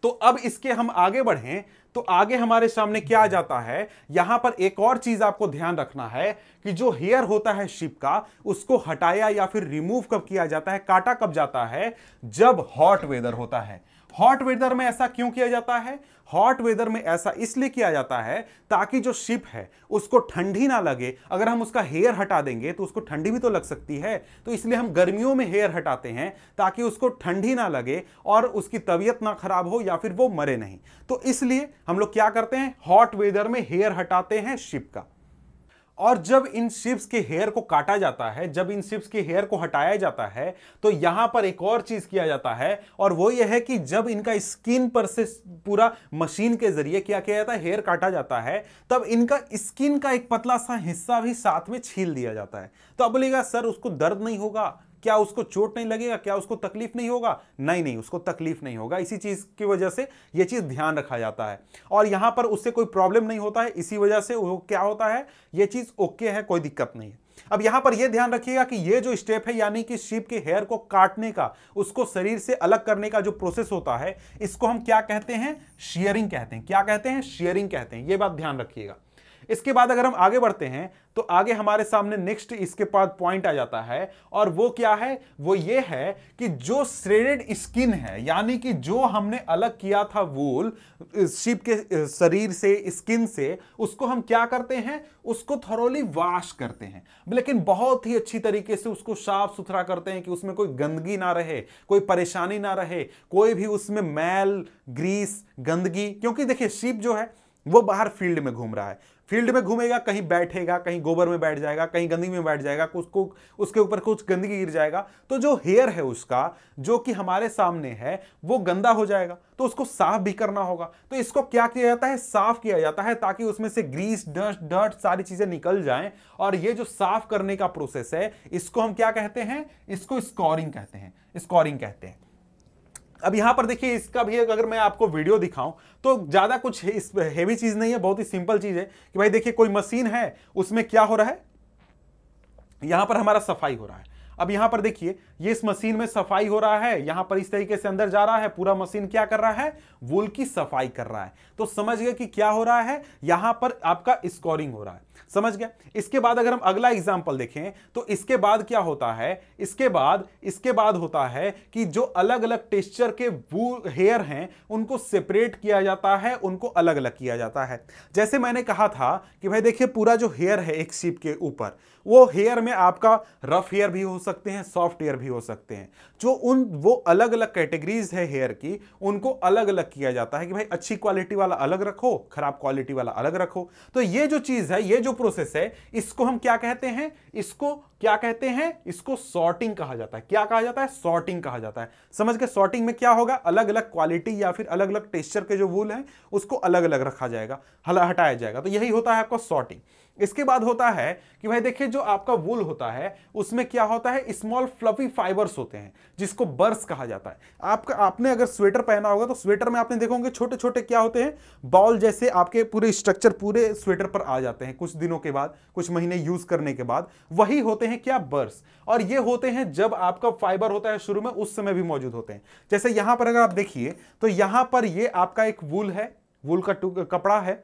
S1: तो अब इसके हम आगे बढ़ें तो आगे हमारे सामने क्या आ जाता है यहां पर एक और चीज आपको ध्यान रखना है कि जो हेयर होता है शिप का उसको हटाया या फिर रिमूव कब किया जाता है काटा कब जाता है जब हॉट वेदर होता है हॉट वेदर में ऐसा क्यों किया जाता है हॉट वेदर में ऐसा इसलिए किया जाता है ताकि जो शिप है उसको ठंडी ना लगे अगर हम उसका हेयर हटा देंगे तो उसको ठंडी भी तो लग सकती है तो इसलिए हम गर्मियों में हेयर हटाते हैं ताकि उसको ठंडी ना लगे और उसकी तबीयत ना खराब हो या फिर वो मरे नहीं तो इसलिए हम लोग क्या करते हैं हॉट वेदर में हेयर हटाते हैं शिप का और जब इन शिप्स के हेयर को काटा जाता है जब इन शिप्स के हेयर को हटाया जाता है तो यहां पर एक और चीज किया जाता है और वो यह है कि जब इनका स्किन पर से पूरा मशीन के जरिए क्या किया जाता है हेयर काटा जाता है तब इनका स्किन का एक पतला सा हिस्सा भी साथ में छील दिया जाता है तो अब बोलेगा सर उसको दर्द नहीं होगा क्या उसको चोट नहीं लगेगा क्या उसको तकलीफ नहीं होगा नहीं नहीं उसको तकलीफ नहीं होगा इसी चीज की वजह से यह चीज ध्यान रखा जाता है और यहां पर उससे कोई प्रॉब्लम नहीं होता है इसी वजह से वो क्या होता है यह चीज ओके है कोई दिक्कत नहीं है अब यहां पर यह ध्यान रखिएगा कि यह जो स्टेप है यानी कि शिप के हेयर को काटने का उसको शरीर से अलग करने का जो प्रोसेस होता है इसको हम क्या कहते हैं शेयरिंग कहते हैं क्या कहते हैं शेयरिंग कहते हैं यह बात ध्यान रखिएगा इसके बाद अगर हम आगे बढ़ते हैं तो आगे हमारे सामने नेक्स्ट इसके बाद पॉइंट आ जाता है और वो क्या है वो ये है कि जो श्रेडेड स्किन है यानी कि जो हमने अलग किया था वूल शिप के शरीर से स्किन से उसको हम क्या करते हैं उसको थरोली वाश करते हैं लेकिन बहुत ही अच्छी तरीके से उसको साफ सुथरा करते हैं कि उसमें कोई गंदगी ना रहे कोई परेशानी ना रहे कोई भी उसमें मैल ग्रीस गंदगी क्योंकि देखिए शिप जो है वो बाहर फील्ड में घूम रहा है फील्ड में घूमेगा कहीं बैठेगा कहीं गोबर में बैठ जाएगा कहीं गंदगी में बैठ जाएगा उसको उसके ऊपर कुछ गंदगी गिर जाएगा तो जो हेयर है उसका जो कि हमारे सामने है वो गंदा हो जाएगा तो उसको साफ भी करना होगा तो इसको क्या किया जाता है साफ किया जाता है ताकि उसमें से ग्रीस डस्ट डर्ट सारी चीजें निकल जाए और ये जो साफ करने का प्रोसेस है इसको हम क्या कहते हैं इसको स्कोरिंग कहते हैं स्कोरिंग कहते हैं अब यहां पर देखिए इसका भी अगर मैं आपको वीडियो दिखाऊं तो ज़्यादा कुछ हैवी हेवी चीज़ नहीं है बहुत ही सिंपल चीज़ है कि भाई देखिए कोई मशीन है उसमें क्या हो रहा है यहां पर हमारा सफाई हो रहा है अब यहां पर देखिए ये इस मशीन में सफाई हो रहा है यहां पर इस तरीके से अंदर जा रहा है पूरा मशीन क्या कर रहा है वूल की सफाई कर रहा है तो समझ गए कि क्या हो रहा है यहां पर आपका स्कोरिंग हो रहा है समझ गया इसके बाद अगर हम अगला एग्जाम्पल देखें तो इसके बाद क्या होता है इसके बाद इसके बाद होता है कि जो अलग अलग टेस्चर के हेयर हैं उनको सेपरेट किया जाता है उनको अलग अलग किया जाता है जैसे मैंने कहा था कि भाई देखिए पूरा जो हेयर है एक शिप के ऊपर वो हेयर में आपका रफ हेयर भी हो सकते हैं सॉफ्ट हेयर भी हो सकते हैं जो उन वो अलग अलग कैटेगरीज है हेयर की उनको अलग अलग किया जाता है कि भाई अच्छी क्वालिटी वाला अलग रखो खराब क्वालिटी वाला अलग रखो तो ये जो चीज़ है ये जो प्रोसेस है इसको हम क्या कहते हैं इसको क्या कहते हैं इसको सॉर्टिंग कहा जाता है क्या कहा जाता है सॉर्टिंग कहा जाता है समझ के सॉर्टिंग में क्या होगा अलग अलग क्वालिटी या फिर अलग अलग टेक्सचर के जो वूल हैं उसको अलग अलग रखा जाएगा हला हटाया जाएगा तो यही होता है आपका सॉर्टिंग इसके बाद होता है कि भाई देखिए जो आपका वूल होता है उसमें क्या होता है स्मॉल फ्लफी फाइबर्स होते हैं जिसको बर्स कहा जाता है आपका आपने अगर स्वेटर पहना होगा तो स्वेटर में आपने देखोगे छोटे छोटे क्या होते हैं बॉल जैसे आपके पूरे स्ट्रक्चर पूरे स्वेटर पर आ जाते हैं कुछ दिनों के बाद कुछ महीने यूज करने के बाद वही होते होते हैं क्या बर्स और ये होते हैं जब आपका फाइबर होता है शुरू में उस समय भी मौजूद होते हैं जैसे यहां पर अगर आप देखिए तो यहां पर ये आपका एक वूल है वूल का कपड़ा है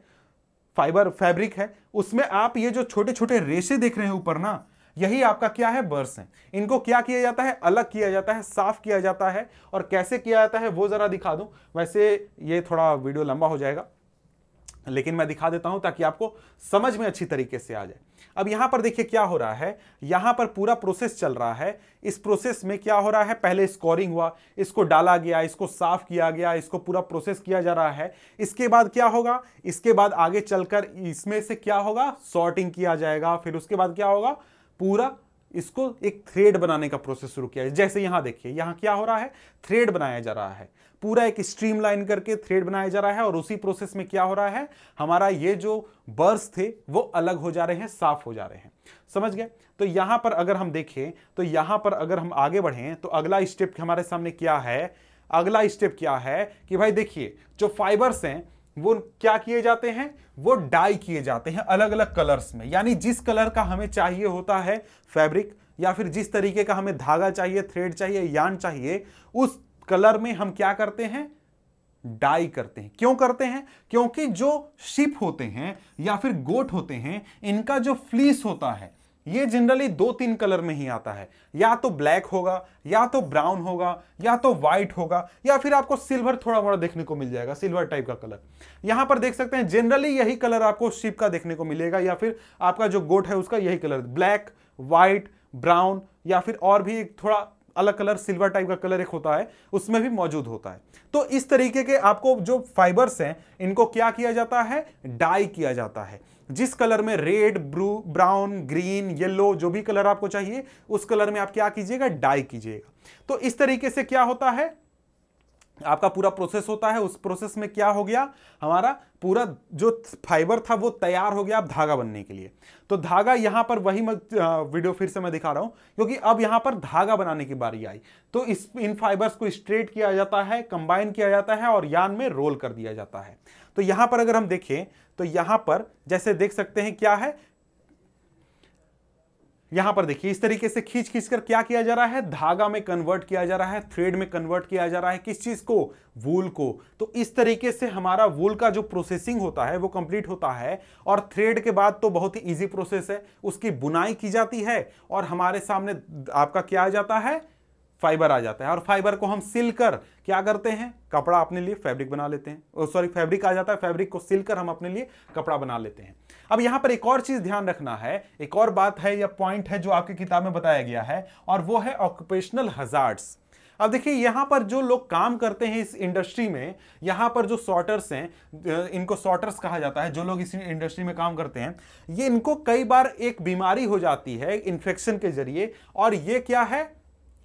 S1: फाइबर फैब्रिक है उसमें आप ये जो छोटे छोटे रेशे देख रहे हैं ऊपर ना यही आपका क्या है बर्स है इनको क्या किया जाता है अलग किया जाता है साफ किया जाता है और कैसे किया जाता है वो जरा दिखा दूं वैसे ये थोड़ा वीडियो लंबा हो जाएगा लेकिन मैं दिखा देता हूं ताकि आपको समझ में अच्छी तरीके से आ जाए अब यहां पर देखिए क्या हो रहा है यहां पर पूरा प्रोसेस चल रहा है इस प्रोसेस में क्या हो रहा है पहले स्कोरिंग हुआ इसको डाला गया इसको साफ किया गया इसको पूरा प्रोसेस किया जा रहा है इसके बाद क्या होगा इसके बाद आगे चलकर इसमें से क्या होगा सॉर्टिंग किया जाएगा फिर उसके बाद क्या होगा पूरा इसको एक थ्रेड बनाने का प्रोसेस शुरू किया जैसे यहां देखिए यहां क्या हो रहा है थ्रेड बनाया जा रहा है पूरा एक स्ट्रीमलाइन करके थ्रेड बनाया जा रहा है और उसी प्रोसेस में क्या हो रहा है हमारा ये जो बर्स थे वो अलग हो जा रहे हैं साफ हो जा रहे हैं समझ गए तो यहां पर अगर हम देखें तो यहां पर अगर हम आगे बढ़ें तो अगला स्टेप हमारे सामने क्या है अगला स्टेप क्या है कि भाई देखिए जो फाइबर्स हैं वो क्या किए जाते हैं वो डाई किए जाते हैं अलग अलग कलर्स में यानी जिस कलर का हमें चाहिए होता है फैब्रिक या फिर जिस तरीके का हमें धागा चाहिए थ्रेड चाहिए यान चाहिए उस कलर में हम क्या करते हैं डाई करते हैं क्यों करते हैं क्योंकि जो शिप होते हैं या फिर गोट होते हैं इनका जो फ्लीस होता है ये जनरली दो तीन कलर में ही आता है या तो ब्लैक होगा या तो ब्राउन होगा या तो व्हाइट होगा या फिर आपको सिल्वर थोड़ा बड़ा देखने को मिल जाएगा सिल्वर टाइप का कलर यहां पर देख सकते हैं जनरली यही कलर आपको शिप का देखने को मिलेगा या फिर आपका जो गोट है उसका यही कलर ब्लैक व्हाइट ब्राउन या फिर और भी थोड़ा अलग कलर सिल्वर टाइप का कलर एक होता है उसमें भी मौजूद होता है तो इस तरीके के आपको जो फाइबर्स हैं इनको क्या किया जाता है डाई किया जाता है जिस कलर में रेड ब्रू ब्राउन ग्रीन येलो जो भी कलर आपको चाहिए उस कलर में आप क्या कीजिएगा डाई कीजिएगा तो इस तरीके से क्या होता है आपका पूरा प्रोसेस होता है उस प्रोसेस में क्या हो गया हमारा पूरा जो फाइबर था वो तैयार हो गया अब धागा बनने के लिए तो धागा यहाँ पर वही मैं वीडियो फिर से मैं दिखा रहा हूँ क्योंकि अब यहाँ पर धागा बनाने की बारी आई तो इस इन फाइबर्स को स्ट्रेट किया जाता है कंबाइन किया जाता है और यान में रोल कर दिया जाता है तो यहाँ पर अगर हम देखें तो यहाँ पर जैसे देख सकते हैं क्या है यहां पर देखिए इस तरीके से खींच खींच कर क्या किया जा रहा है धागा में कन्वर्ट किया जा रहा है थ्रेड में कन्वर्ट किया जा रहा है किस चीज को वूल को तो इस तरीके से हमारा वूल का जो प्रोसेसिंग होता है वो कंप्लीट होता है और थ्रेड के बाद तो बहुत ही ईजी प्रोसेस है उसकी बुनाई की जाती है और हमारे सामने आपका क्या आ जाता है फाइबर आ जाता है और फाइबर को हम सिल कर क्या करते हैं कपड़ा अपने लिए फैब्रिक बना लेते हैं सॉरी फैब्रिक आ जाता है फैब्रिक को सिल कर हम अपने लिए कपड़ा बना लेते हैं अब यहाँ पर एक और चीज़ ध्यान रखना है एक और बात है या पॉइंट है जो आपकी किताब में बताया गया है और वो है ऑक्यूपेशनल हजार्ड्स अब देखिए यहां पर जो लोग काम करते हैं इस इंडस्ट्री में यहाँ पर जो सॉर्टर्स हैं इनको सॉर्टर्स कहा जाता है जो लोग इस इंडस्ट्री में काम करते हैं ये इनको कई बार एक बीमारी हो जाती है इन्फेक्शन के जरिए और ये क्या है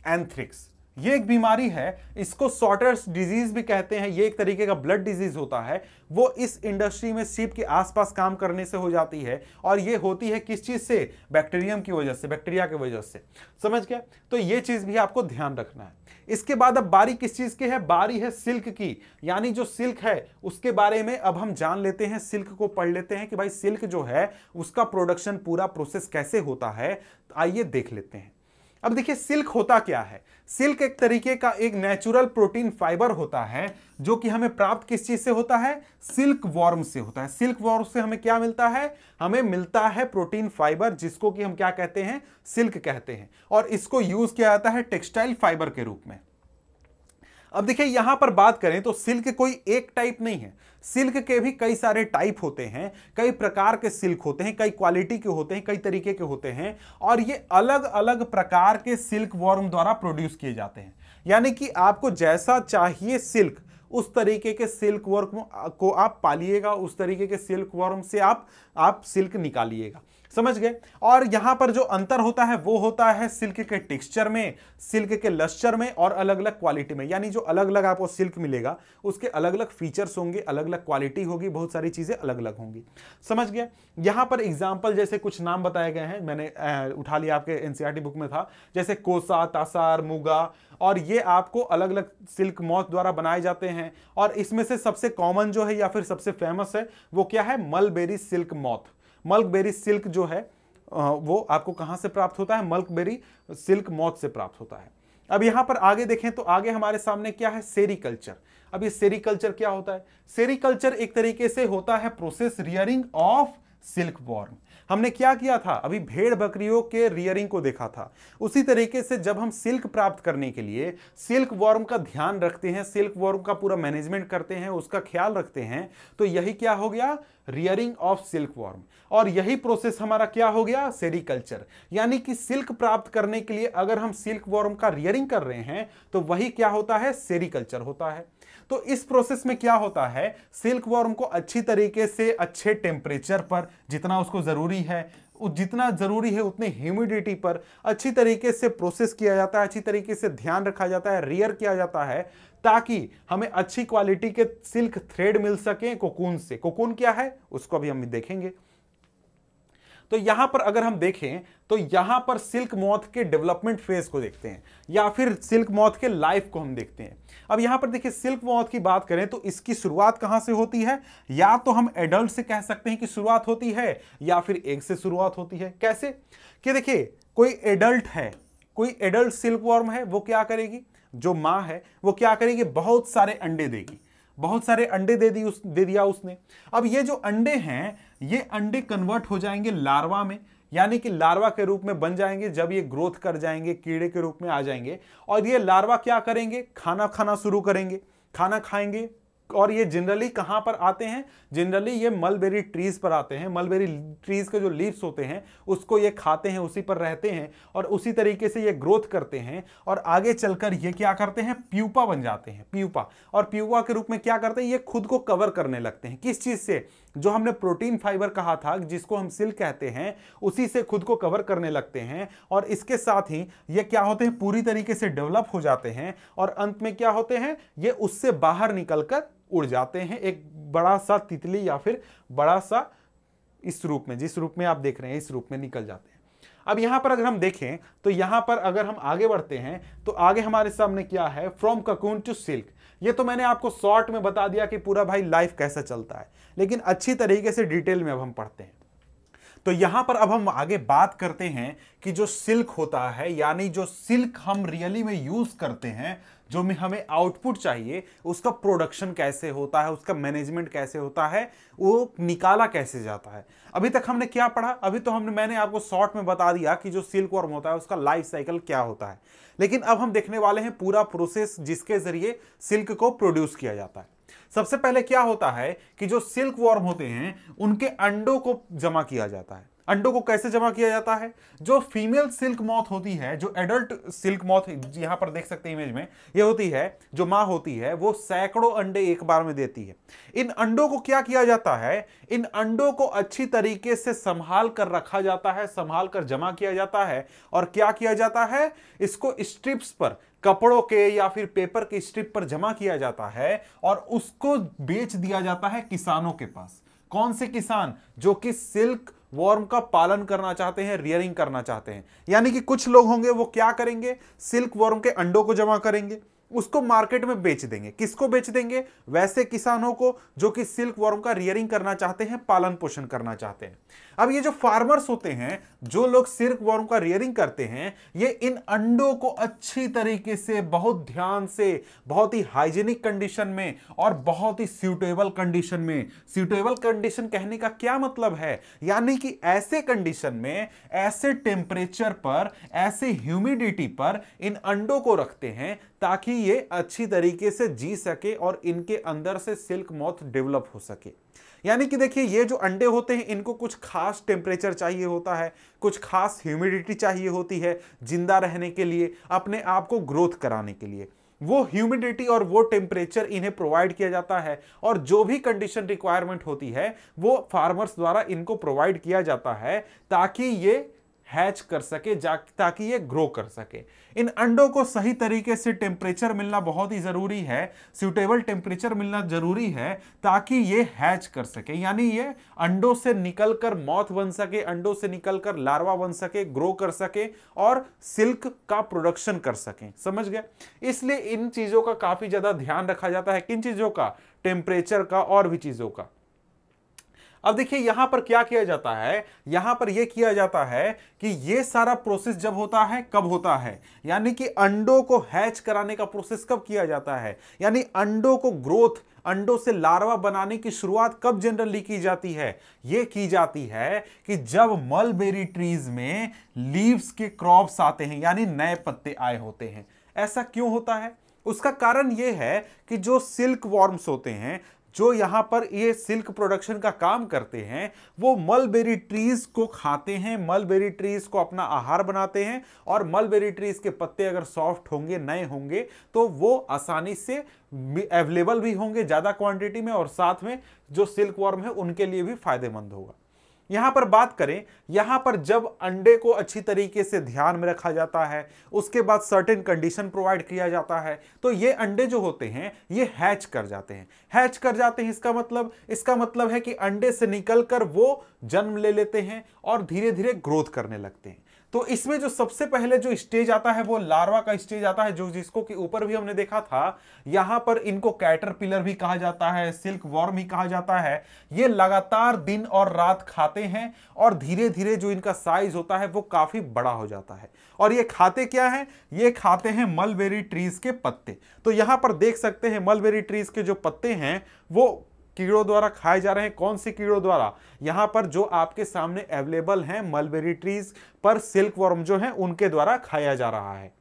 S1: एंथ्रिक्स ये एक बीमारी है इसको सॉटर्स डिजीज भी कहते हैं ये एक तरीके का ब्लड डिजीज होता है वो इस इंडस्ट्री में सीप के आसपास काम करने से हो जाती है और ये होती है किस चीज़ से बैक्टीरियम की वजह से बैक्टीरिया की वजह से समझ गया तो ये चीज़ भी आपको ध्यान रखना है इसके बाद अब बारी किस चीज़ की है बारी है सिल्क की यानी जो सिल्क है उसके बारे में अब हम जान लेते हैं सिल्क को पढ़ लेते हैं कि भाई सिल्क जो है उसका प्रोडक्शन पूरा प्रोसेस कैसे होता है तो आइए देख लेते हैं अब देखिए सिल्क होता क्या है सिल्क एक तरीके का एक नेचुरल प्रोटीन फाइबर होता है जो कि हमें प्राप्त किस चीज से होता है सिल्क वॉर्म से होता है सिल्क वॉर्म से हमें क्या मिलता है हमें मिलता है प्रोटीन फाइबर जिसको कि हम क्या कहते हैं सिल्क कहते हैं और इसको यूज किया जाता है टेक्सटाइल फाइबर के रूप में अब देखिए यहां पर बात करें तो सिल्क कोई एक टाइप नहीं है सिल्क के भी कई सारे टाइप होते हैं कई प्रकार के सिल्क होते हैं कई क्वालिटी के होते हैं कई तरीके के होते हैं और ये अलग अलग प्रकार के सिल्क वॉर्म द्वारा प्रोड्यूस किए जाते हैं यानी कि आपको जैसा चाहिए सिल्क उस तरीके के सिल्क वर्क को आप पालिएगा उस तरीके के सिल्क वर्म से आप आप सिल्क निकालिएगा समझ गए और यहां पर जो अंतर होता है वो होता है सिल्क के टेक्सचर में सिल्क के लस्चर में और अलग अलग क्वालिटी में यानी जो अलग अलग आपको सिल्क मिलेगा उसके अलग अलग फीचर्स होंगे अलग अलग क्वालिटी होगी बहुत सारी चीजें अलग अलग होंगी समझ गए यहां पर एग्जाम्पल जैसे कुछ नाम बताए गए हैं मैंने उठा लिया आपके एनसीआरटी e बुक में था जैसे कोसा तासार मुगा और ये आपको अलग अलग सिल्क मॉथ द्वारा बनाए जाते हैं और इसमें से सबसे कॉमन जो है या फिर सबसे फेमस है वो क्या है mulberry silk moth mulberry silk जो है वो आपको कहाँ से प्राप्त होता है मल्कबेरी सिल्क मौत से प्राप्त होता है अब यहाँ पर आगे देखें तो आगे हमारे सामने क्या है सेरिकल्चर अब ये सेरिकल्चर क्या होता है सेरिकल्चर एक तरीके से होता है process rearing of silkworm हमने क्या किया था अभी भेड़ बकरियों के रियरिंग को देखा था उसी तरीके से जब हम सिल्क प्राप्त करने के लिए सिल्क वॉर्म का ध्यान रखते हैं सिल्क वॉर्म का पूरा मैनेजमेंट करते हैं उसका ख्याल रखते हैं तो यही क्या हो गया रियरिंग ऑफ सिल्क वॉर्म और यही प्रोसेस हमारा क्या हो गया सेरिकल्चर यानी कि सिल्क प्राप्त करने के लिए अगर हम सिल्क वॉर्म का रियरिंग कर रहे हैं तो वही क्या होता है सेरिकल्चर होता है तो इस प्रोसेस में क्या होता है सिल्क वॉर्म को अच्छी तरीके से अच्छे टेम्परेचर पर जितना उसको ज़रूरी है जितना ज़रूरी है उतने ह्यूमिडिटी पर अच्छी तरीके से प्रोसेस किया जाता है अच्छी तरीके से ध्यान रखा जाता है रियर किया जाता है ताकि हमें अच्छी क्वालिटी के सिल्क थ्रेड मिल सके कोकून से कोकून क्या है उसको अभी हम देखेंगे तो यहां पर अगर हम देखें तो यहां पर सिल्क मॉथ के डेवलपमेंट फेज को देखते हैं या फिर सिल्क मॉथ के लाइफ को हम देखते हैं अब यहां पर देखिए सिल्क मॉथ की बात करें तो इसकी शुरुआत कहां से होती है या तो हम एडल्ट से कह सकते हैं कि शुरुआत होती है या फिर एग से शुरुआत होती है कैसे कि देखिए कोई एडल्ट है कोई एडल्ट सिल्क वॉर्म है वो क्या करेगी जो माँ है वो क्या करेगी बहुत सारे अंडे देगी बहुत सारे अंडे दे दी उस दे दिया उसने अब ये जो अंडे हैं ये अंडे कन्वर्ट हो जाएंगे लार्वा में यानी कि लार्वा के रूप में बन जाएंगे जब ये ग्रोथ कर जाएंगे कीड़े के रूप में आ जाएंगे और ये लार्वा क्या करेंगे खाना खाना शुरू करेंगे खाना खाएंगे और ये जनरली कहाँ पर आते हैं जनरली ये मलबेरी ट्रीज पर आते हैं मलबेरी ट्रीज के जो लीव्स होते हैं उसको ये खाते हैं उसी पर रहते हैं और उसी तरीके से ये ग्रोथ करते हैं और आगे चलकर ये क्या करते हैं प्यूपा बन जाते हैं प्यूपा और प्यूपा के रूप में क्या करते हैं ये खुद को कवर करने लगते हैं किस चीज़ से जो हमने प्रोटीन फाइबर कहा था जिसको हम सिल्क कहते हैं उसी से खुद को कवर करने लगते हैं और इसके साथ ही ये क्या होते हैं पूरी तरीके से डेवलप हो जाते हैं और अंत में क्या होते हैं ये उससे बाहर निकलकर उड़ जाते हैं एक बड़ा सा तितली या फिर बड़ा सा इस रूप में जिस रूप में आप देख रहे हैं इस रूप में निकल जाते हैं अब यहां पर अगर हम देखें तो यहां पर अगर हम आगे बढ़ते हैं तो आगे हमारे सामने क्या है फ्रॉम ककून टू सिल्क ये तो मैंने आपको शॉर्ट में बता दिया कि पूरा भाई लाइफ कैसा चलता है लेकिन अच्छी तरीके से डिटेल में अब हम पढ़ते हैं तो यहां पर अब हम आगे बात करते हैं कि जो सिल्क होता है यानी जो सिल्क हम रियली में यूज करते हैं जो में हमें आउटपुट चाहिए उसका प्रोडक्शन कैसे होता है उसका मैनेजमेंट कैसे होता है वो निकाला कैसे जाता है अभी तक हमने क्या पढ़ा अभी तो हमने मैंने आपको शॉर्ट में बता दिया कि जो सिल्क वर्म होता है उसका लाइफ साइकिल क्या होता है लेकिन अब हम देखने वाले हैं पूरा प्रोसेस जिसके जरिए सिल्क को प्रोड्यूस किया जाता है सबसे पहले क्या होता है कि जो सिल्क वॉर्म होते हैं उनके अंडों को जमा किया जाता है अंडों को कैसे जमा किया जाता है जो फीमेल सिल्क मौत होती है जो एडल्ट सिल्क मौत यहां पर देख सकते हैं इमेज में ये होती है जो माँ होती है वो सैकड़ों अंडे एक बार में देती है इन अंडों को क्या किया जाता है इन अंडों को अच्छी तरीके से संभाल कर रखा जाता है संभाल कर जमा किया जाता है और क्या किया जाता है इसको स्ट्रिप्स पर कपड़ों के या फिर पेपर के स्ट्रिप पर जमा किया जाता है और उसको बेच दिया जाता है किसानों के पास कौन से किसान जो कि सिल्क वॉर्म का पालन करना चाहते हैं रियरिंग करना चाहते हैं यानी कि कुछ लोग होंगे वो क्या करेंगे सिल्क वॉर्म के अंडों को जमा करेंगे उसको मार्केट में बेच देंगे किसको बेच देंगे वैसे किसानों को जो कि सिल्क वॉर्म का रियरिंग करना चाहते हैं पालन पोषण करना चाहते हैं अब ये जो फार्मर्स होते हैं जो लोग सिर्क वॉर्म का रियरिंग करते हैं ये इन अंडों को अच्छी तरीके से बहुत ध्यान से बहुत ही हाइजीनिक कंडीशन में और बहुत ही सूटेबल कंडीशन में सूटेबल कंडीशन कहने का क्या मतलब है यानी कि ऐसे कंडीशन में ऐसे टेम्परेचर पर ऐसे ह्यूमिडिटी पर इन अंडों को रखते हैं ताकि ये अच्छी तरीके से जी सके और इनके अंदर से सिल्क मौत डेवलप हो सके यानी कि देखिए ये जो अंडे होते हैं इनको कुछ खास खास टेम्परेचर चाहिए होता है कुछ खास ह्यूमिडिटी चाहिए होती है जिंदा रहने के लिए अपने आप को ग्रोथ कराने के लिए वो ह्यूमिडिटी और वो टेम्परेचर इन्हें प्रोवाइड किया जाता है और जो भी कंडीशन रिक्वायरमेंट होती है वो फार्मर्स द्वारा इनको प्रोवाइड किया जाता है ताकि ये हैच कर सके ताकि ये ग्रो कर सके इन अंडों को सही तरीके से टेम्परेचर मिलना बहुत ही ज़रूरी है सूटेबल टेम्परेचर मिलना ज़रूरी है ताकि ये हैच कर सके यानी ये अंडों से निकल कर मौत बन सके अंडों से निकल कर लार्वा बन सके ग्रो कर सके और सिल्क का प्रोडक्शन कर सकें समझ गए इसलिए इन चीज़ों का काफ़ी ज़्यादा ध्यान रखा जाता है किन चीज़ों का टेम्परेचर का और भी चीज़ों का अब देखिए यहां पर क्या किया जाता है यहां पर यह किया जाता है कि ये सारा प्रोसेस जब होता है कब होता है यानी कि अंडों को हैच कराने का प्रोसेस कब किया जाता है यानी अंडों को ग्रोथ अंडों से लार्वा बनाने की शुरुआत कब जनरली की जाती है यह की जाती है कि जब मलबेरी ट्रीज में लीव्स के क्रॉप्स आते हैं यानी नए पत्ते आए होते हैं ऐसा क्यों होता है उसका कारण यह है कि जो सिल्क वॉर्म्स होते हैं जो यहाँ पर ये सिल्क प्रोडक्शन का काम करते हैं वो मलबेरी ट्रीज को खाते हैं मलबेरी ट्रीज को अपना आहार बनाते हैं और मलबेरी ट्रीज के पत्ते अगर सॉफ्ट होंगे नए होंगे तो वो आसानी से अवेलेबल भी होंगे ज़्यादा क्वांटिटी में और साथ में जो सिल्क वॉर्म है उनके लिए भी फायदेमंद होगा यहां पर बात करें यहां पर जब अंडे को अच्छी तरीके से ध्यान में रखा जाता है उसके बाद सर्टेन कंडीशन प्रोवाइड किया जाता है तो ये अंडे जो होते हैं ये हैच कर जाते हैं हैच कर जाते हैं इसका मतलब इसका मतलब है कि अंडे से निकलकर वो जन्म ले लेते हैं और धीरे धीरे ग्रोथ करने लगते हैं तो इसमें जो सबसे पहले जो स्टेज आता है वो लार्वा का स्टेज आता है जो जिसको के ऊपर भी हमने देखा था यहां पर इनको कैटर पिलर भी कहा जाता है सिल्क वॉर्म ही कहा जाता है ये लगातार दिन और रात खाते हैं और धीरे धीरे जो इनका साइज होता है वो काफी बड़ा हो जाता है और ये खाते क्या है ये खाते हैं मलबेरी ट्रीज के पत्ते तो यहां पर देख सकते हैं मलबेरी ट्रीज के जो पत्ते हैं वो कीड़ों द्वारा खाए जा रहे हैं कौन से कीड़ों द्वारा यहाँ पर जो आपके सामने अवेलेबल हैं मलबेरी ट्रीज पर सिल्क वर्म जो है उनके द्वारा खाया जा रहा है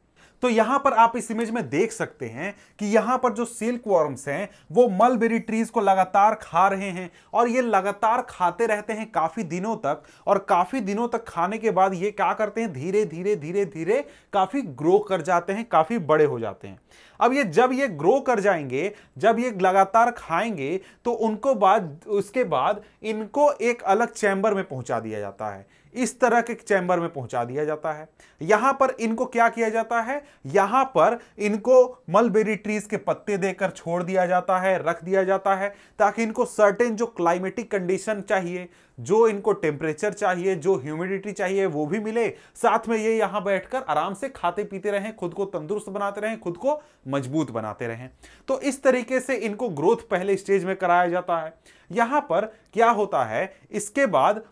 S1: तो यहां पर आप इस इमेज में देख सकते हैं कि यहां पर जो सिल्क वॉर्म्स हैं वो मलबेरी ट्रीज को लगातार खा रहे हैं और ये लगातार खाते रहते हैं काफी दिनों तक और काफी दिनों तक खाने के बाद ये क्या करते हैं धीरे धीरे धीरे धीरे काफी ग्रो कर जाते हैं काफी बड़े हो जाते हैं अब ये जब ये ग्रो कर जाएंगे जब ये लगातार खाएंगे तो उनको बाद उसके बाद इनको एक अलग चैम्बर में पहुंचा दिया जाता है इस तरह के चैंबर में पहुंचा दिया जाता है यहां पर इनको क्या किया जाता है यहां पर इनको मलबेरी ट्रीज के पत्ते देकर छोड़ दिया जाता है रख दिया जाता है ताकि इनको सर्टेन जो क्लाइमेटिक कंडीशन चाहिए जो इनको टेम्परेचर चाहिए जो ह्यूमिडिटी चाहिए वो भी मिले साथ में ये यहां बैठकर आराम से खाते पीते रहें खुद को तंदुरुस्त बनाते रहें खुद को मजबूत बनाते रहें तो इस तरीके से इनको ग्रोथ पहले स्टेज में कराया जाता है यहां पर क्या होता है इसके बाद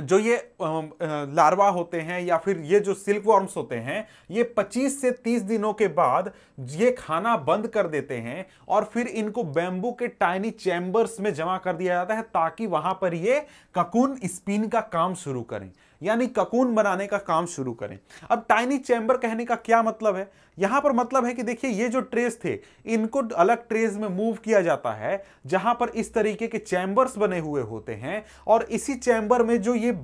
S1: जो ये लार्वा होते हैं या फिर ये जो सिल्क वॉर्म्स होते हैं ये 25 से 30 दिनों के बाद ये खाना बंद कर देते हैं और फिर इनको बैम्बू के टाइनी चैम्बर्स में जमा कर दिया जाता है ताकि वहां पर ये ककून स्पिन का काम शुरू करें यानी ककून बनाने का काम शुरू करें अब टाइनी चैम्बर कहने का क्या मतलब है यहां पर मतलब है कि देखिए ये जो ट्रेस थे इनको अलग ट्रेस में मूव किया जाता है जहां पर इस तरीके के चैम्बर्स बने हुए होते हैं और इसी चैम्बर में जो ये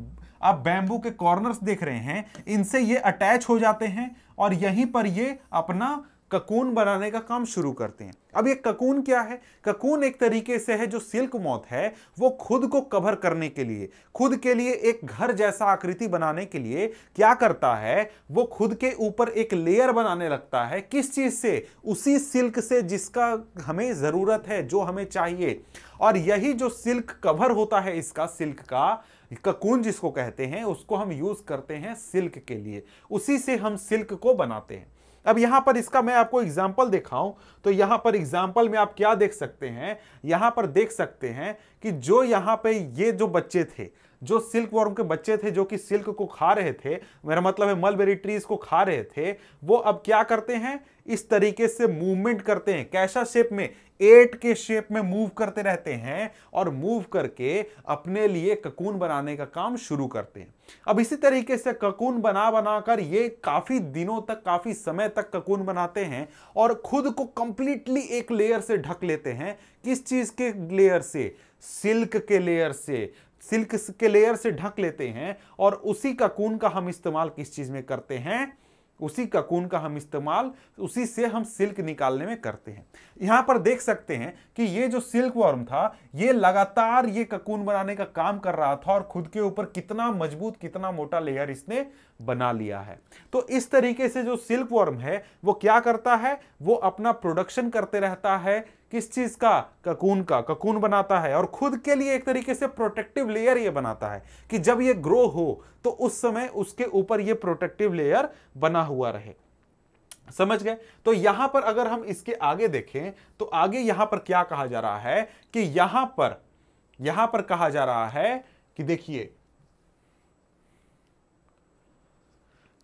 S1: आप बैंबू के कॉर्नर्स देख रहे हैं इनसे ये अटैच हो जाते हैं और यहीं पर ये अपना ककून बनाने का काम शुरू करते हैं अब ये ककून क्या है ककून एक तरीके से है जो सिल्क मौत है वो खुद को कवर करने के लिए खुद के लिए एक घर जैसा आकृति बनाने के लिए क्या करता है वो खुद के ऊपर एक लेयर बनाने लगता है किस चीज़ से उसी सिल्क से जिसका हमें ज़रूरत है जो हमें चाहिए और यही जो सिल्क कवर होता है इसका सिल्क का ककून जिसको कहते हैं उसको हम यूज़ करते हैं सिल्क के लिए उसी से हम सिल्क को बनाते हैं अब यहां पर इसका मैं आपको एग्जाम्पल दिखाऊं तो यहां पर एग्जाम्पल में आप क्या देख सकते हैं यहां पर देख सकते हैं कि जो यहां पे ये जो बच्चे थे जो सिल्क वॉर्म के बच्चे थे जो कि सिल्क को खा रहे थे मेरा मतलब है मलबेरी ट्रीज को खा रहे थे वो अब क्या करते हैं इस तरीके से मूवमेंट करते हैं कैसा शेप में एट के शेप में मूव करते रहते हैं और मूव करके अपने लिए ककून बनाने का काम शुरू करते हैं अब इसी तरीके से ककून बना बनाकर ये काफी दिनों तक काफी समय तक ककून बनाते हैं और खुद को कंप्लीटली एक लेयर से ढक लेते हैं किस चीज के लेयर से सिल्क के लेयर से सिल्क के लेयर से ढक लेते हैं और उसी ककून का हम इस्तेमाल किस चीज़ में करते हैं उसी ककून का हम इस्तेमाल उसी से हम सिल्क निकालने में करते हैं यहां पर देख सकते हैं कि ये जो सिल्क वर्म था ये लगातार ये ककून बनाने का काम कर रहा था और खुद के ऊपर कितना मजबूत कितना मोटा लेयर इसने बना लिया है तो इस तरीके से जो सिल्क वर्म है वो क्या करता है वो अपना प्रोडक्शन करते रहता है किस चीज का ककून का ककून बनाता है और खुद के लिए एक तरीके से प्रोटेक्टिव लेयर ये बनाता है कि जब ये ग्रो हो तो उस समय उसके ऊपर ये प्रोटेक्टिव लेयर बना हुआ रहे समझ गए तो यहां पर अगर हम इसके आगे देखें तो आगे यहां पर क्या कहा जा रहा है कि यहां पर यहां पर कहा जा रहा है कि देखिए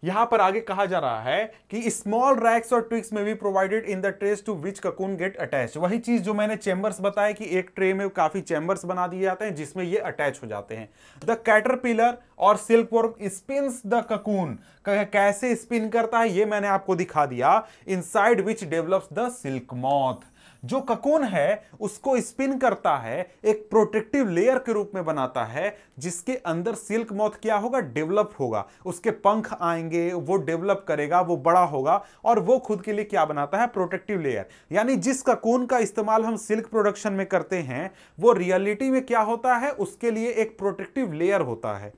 S1: यहां पर आगे कहा जा रहा है कि स्मॉल रैक्स और ट्विक्स में भी provided in the trees to which cocoon get attach वही चीज जो मैंने चेंबर्स बताया कि एक ट्रे में काफी चैम्बर्स बना दिए जाते हैं जिसमें ये अटैच हो जाते हैं द कैटरपिलर और silkworm spin the cocoon कैसे स्पिन करता है ये मैंने आपको दिखा दिया inside which develop the silk moth जो ककोन है उसको स्पिन करता है एक प्रोटेक्टिव लेयर के रूप में बनाता है जिसके अंदर सिल्क मौथ क्या होगा डेवलप होगा उसके पंख आएंगे वो डेवलप करेगा वो बड़ा होगा और वो खुद के लिए क्या बनाता है प्रोटेक्टिव लेयर यानी जिस ककोन का इस्तेमाल हम सिल्क प्रोडक्शन में करते हैं वो रियलिटी में क्या होता है उसके लिए एक प्रोटेक्टिव लेयर होता है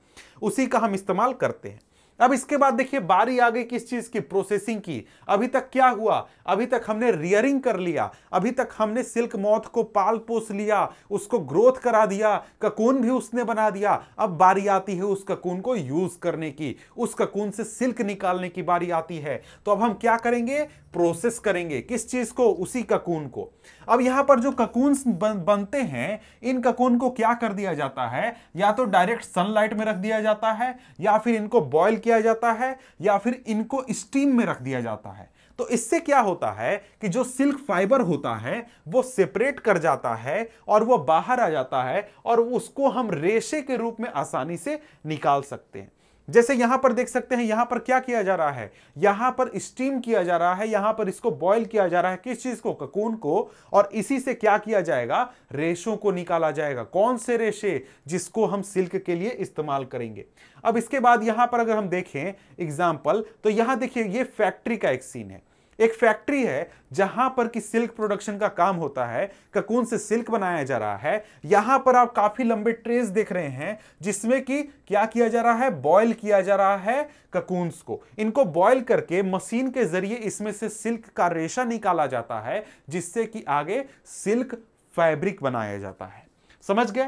S1: उसी का हम इस्तेमाल करते हैं अब इसके बाद देखिए बारी आ गई किस चीज की प्रोसेसिंग की अभी तक क्या हुआ अभी तक हमने रियरिंग कर लिया अभी तक हमने सिल्क मौत को पाल पोस लिया उसको ग्रोथ करा दिया ककून भी उसने बना दिया अब बारी आती है उस ककून को यूज करने की उस ककून से सिल्क निकालने की बारी आती है तो अब हम क्या करेंगे प्रोसेस करेंगे किस चीज को उसी ककून को अब यहां पर जो ककून्स बन, बनते हैं इन ककून को क्या कर दिया जाता है या तो डायरेक्ट सनलाइट में रख दिया जाता है या फिर इनको बॉयल किया जाता है या फिर इनको स्टीम में रख दिया जाता है तो इससे क्या होता है कि जो सिल्क फाइबर होता है वो सेपरेट कर जाता है और वो बाहर आ जाता है और उसको हम रेशे के रूप में आसानी से निकाल सकते हैं जैसे यहां पर देख सकते हैं यहां पर क्या किया जा रहा है यहां पर स्टीम किया जा रहा है यहां पर इसको बॉयल किया जा रहा है किस चीज को ककून को और इसी से क्या किया जाएगा रेशों को निकाला जाएगा कौन से रेशे जिसको हम सिल्क के लिए इस्तेमाल करेंगे अब इसके बाद यहां पर अगर हम देखें एग्जाम्पल तो यहां देखिए ये फैक्ट्री का एक सीन है एक फैक्ट्री है जहां पर कि सिल्क प्रोडक्शन का काम होता है ककून से सिल्क बनाया जा रहा है यहां पर आप काफी लंबे ट्रेस देख रहे हैं जिसमें कि क्या किया जा रहा है बॉयल किया जा रहा है ककून्स को इनको बॉयल करके मशीन के जरिए इसमें से सिल्क का रेशा निकाला जाता है जिससे कि आगे सिल्क फैब्रिक बनाया जाता है समझ गए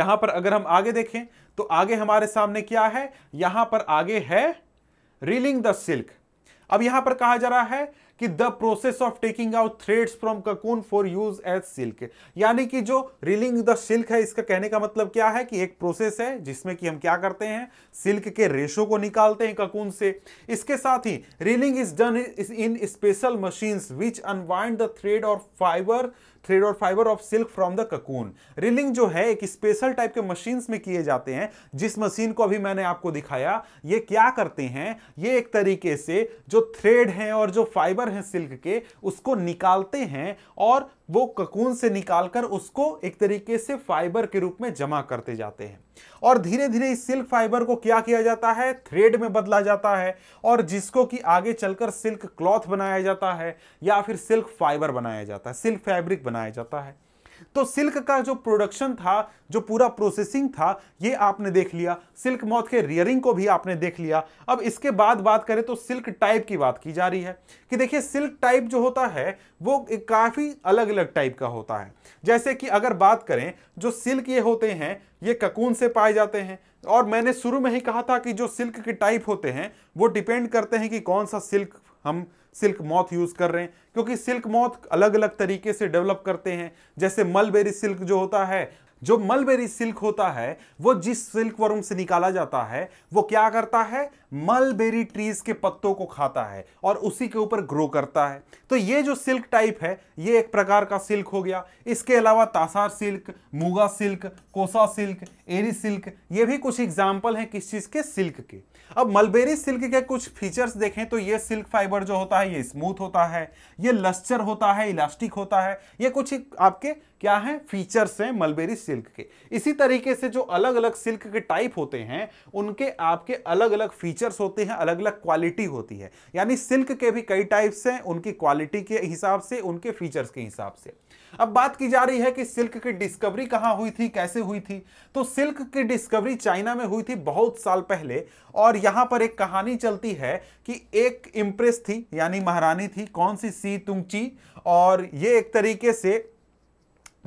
S1: यहां पर अगर हम आगे देखें तो आगे हमारे सामने क्या है यहां पर आगे है रीलिंग द सिल्क अब यहां पर कहा जा रहा है कि the process of taking out thread from cocoon for use as silk यानी कि जो रिलिंग द सिल्क है इसका कहने का मतलब क्या है कि एक प्रोसेस है जिसमें कि हम क्या करते हैं सिल्क के रेशो को निकालते हैं ककून से इसके साथ ही reeling is done in special machines which unwind the thread और फाइबर थ्रेड और fibre of silk from the cocoon reeling जो है एक स्पेशल टाइप के मशीन में किए जाते हैं जिस मशीन को अभी मैंने आपको दिखाया ये क्या करते हैं ये एक तरीके से जो थ्रेड हैं और जो फाइबर हैं सिल्क के उसको निकालते हैं और वो ककून से निकालकर उसको एक तरीके से फाइबर के रूप में जमा करते जाते हैं और धीरे धीरे इस सिल्क फाइबर को क्या किया जाता है थ्रेड में बदला जाता है और जिसको कि आगे चलकर सिल्क क्लॉथ बनाया जाता है या फिर सिल्क फाइबर बनाया जाता है सिल्क फैब्रिक बनाया जाता है तो सिल्क का जो प्रोडक्शन था जो पूरा प्रोसेसिंग था ये आपने देख लिया सिल्क मौत के रियरिंग को भी आपने देख लिया अब इसके बाद बात करें तो सिल्क टाइप की बात की जा रही है कि देखिए सिल्क टाइप जो होता है वो काफ़ी अलग अलग टाइप का होता है जैसे कि अगर बात करें जो सिल्क ये होते हैं ये ककून से पाए जाते हैं और मैंने शुरू में ही कहा था कि जो सिल्क के टाइप होते हैं वो डिपेंड करते हैं कि कौन सा सिल्क हम सिल्क मॉथ यूज कर रहे हैं क्योंकि सिल्क मॉथ अलग अलग तरीके से डेवलप करते हैं जैसे मलबेरी सिल्क जो होता है जो मलबेरी सिल्क होता है वो जिस सिल्क वर्म से निकाला जाता है वो क्या करता है मलबेरी ट्रीज के पत्तों को खाता है और उसी के ऊपर ग्रो करता है तो ये जो सिल्क टाइप है ये एक प्रकार का सिल्क हो गया इसके अलावा tasar silk muga silk kosa silk eri silk ये भी कुछ एग्जाम्पल हैं किस चीज़ के सिल्क के अब मलबेरी सिल्क के कुछ फीचर्स देखें तो ये सिल्क फाइबर जो होता है ये स्मूथ होता है ये लस्चर होता है इलास्टिक होता है ये कुछ आपके क्या है फीचर्स हैं मलबेरी सिल्क के इसी तरीके से जो अलग अलग सिल्क के टाइप होते हैं उनके आपके अलग अलग फीचर्स होते हैं अलग अलग क्वालिटी होती है यानी सिल्क के भी कई टाइप्स हैं उनकी क्वालिटी के हिसाब से उनके फीचर्स के हिसाब से अब बात की जा रही है कि सिल्क की डिस्कवरी कहाँ हुई थी कैसे हुई थी तो सिल्क की डिस्कवरी चाइना में हुई थी बहुत साल पहले और यहाँ पर एक कहानी चलती है कि एक इम्प्रेस थी यानी महारानी थी कौन सी सी तुंगची और ये एक तरीके से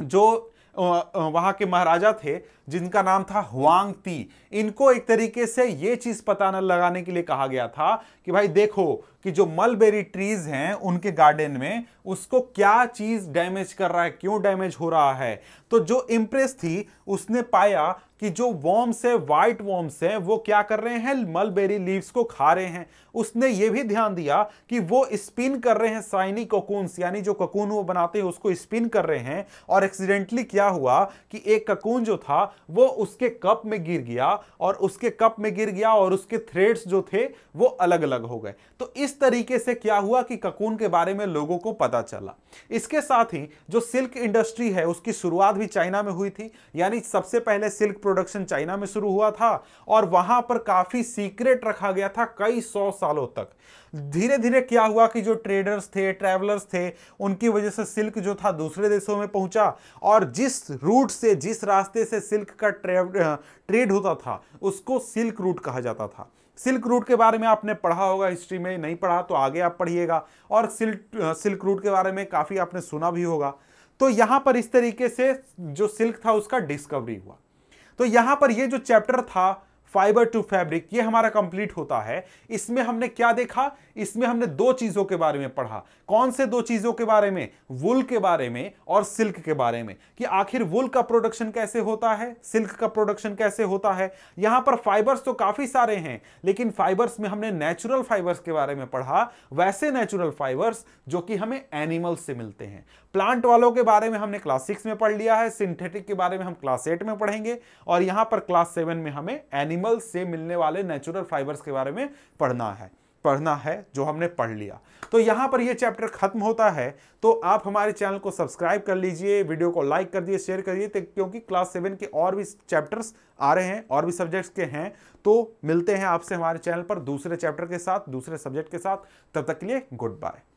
S1: जो वहाँ के महाराजा थे जिनका नाम था हुआंग ती इनको एक तरीके से ये चीज पता न लगाने के लिए कहा गया था कि भाई देखो कि जो मलबेरी ट्रीज हैं उनके गार्डन में उसको क्या चीज डैमेज कर रहा है क्यों डैमेज हो रहा है तो जो इम्प्रेस थी उसने पाया कि जो वॉम्स है वाइट वॉम्स है वो क्या कर रहे हैं मलबेरी लीव्स को खा रहे हैं उसने ये भी ध्यान दिया कि वो स्पिन कर रहे हैं साइनी कोकून्स यानी जो ककून वो बनाते हैं उसको स्पिन कर रहे हैं और एक्सीडेंटली क्या हुआ कि एक ककून जो था वो उसके कप में गिर गया और उसके कप में गिर गया और उसके थ्रेड्स जो थे वो अलग अलग हो गए तो इस तरीके से क्या हुआ कि ककून के बारे में लोगों को पता चला इसके साथ ही जो सिल्क इंडस्ट्री है उसकी शुरुआत भी चाइना में हुई थी यानी सबसे पहले सिल्क प्रोडक्शन चाइना में शुरू हुआ था और वहां पर काफी सीक्रेट रखा गया था कई सौ सालों तक धीरे धीरे क्या हुआ कि जो ट्रेडर्स थे ट्रैवलर्स थे उनकी वजह से सिल्क जो था दूसरे देशों में पहुंचा और जिस रूट से जिस रास्ते से सिल्क का ट्रेड होता था उसको सिल्क रूट कहा जाता था सिल्क रूट के बारे में आपने पढ़ा होगा हिस्ट्री में नहीं पढ़ा तो आगे आप पढ़िएगा और सिल्क सिल्क रूट के बारे में काफ़ी आपने सुना भी होगा तो यहाँ पर इस तरीके से जो सिल्क था उसका डिस्कवरी हुआ तो यहाँ पर ये जो चैप्टर था फाइबर टू फैब्रिक ये हमारा कंप्लीट होता है इसमें हमने क्या देखा इसमें हमने दो चीज़ों के बारे में पढ़ा कौन से दो चीज़ों के बारे में वुल के बारे में और सिल्क के बारे में कि आखिर वुल का प्रोडक्शन कैसे होता है सिल्क का प्रोडक्शन कैसे होता है यहाँ पर फाइबर्स तो काफ़ी सारे हैं लेकिन फाइबर्स में हमने नेचुरल फाइबर्स के बारे में पढ़ा वैसे नेचुरल फाइबर्स जो कि हमें एनिमल्स से मिलते हैं प्लांट वालों के बारे में हमने क्लास सिक्स में पढ़ लिया है सिंथेटिक के बारे में हम क्लास एट में पढ़ेंगे और यहाँ पर क्लास सेवन में हमें एनिमल्स से मिलने वाले नेचुरल फाइबर्स के बारे में पढ़ना है पढ़ना है जो हमने पढ़ लिया तो यहाँ पर यह चैप्टर खत्म होता है तो आप हमारे चैनल को सब्सक्राइब कर लीजिए वीडियो को लाइक कर दिए शेयर करिए क्योंकि क्लास सेवन के और भी चैप्टर्स आ रहे हैं और भी सब्जेक्ट्स के हैं तो मिलते हैं आपसे हमारे चैनल पर दूसरे चैप्टर के साथ दूसरे सब्जेक्ट के साथ तब तक के लिए गुड बाय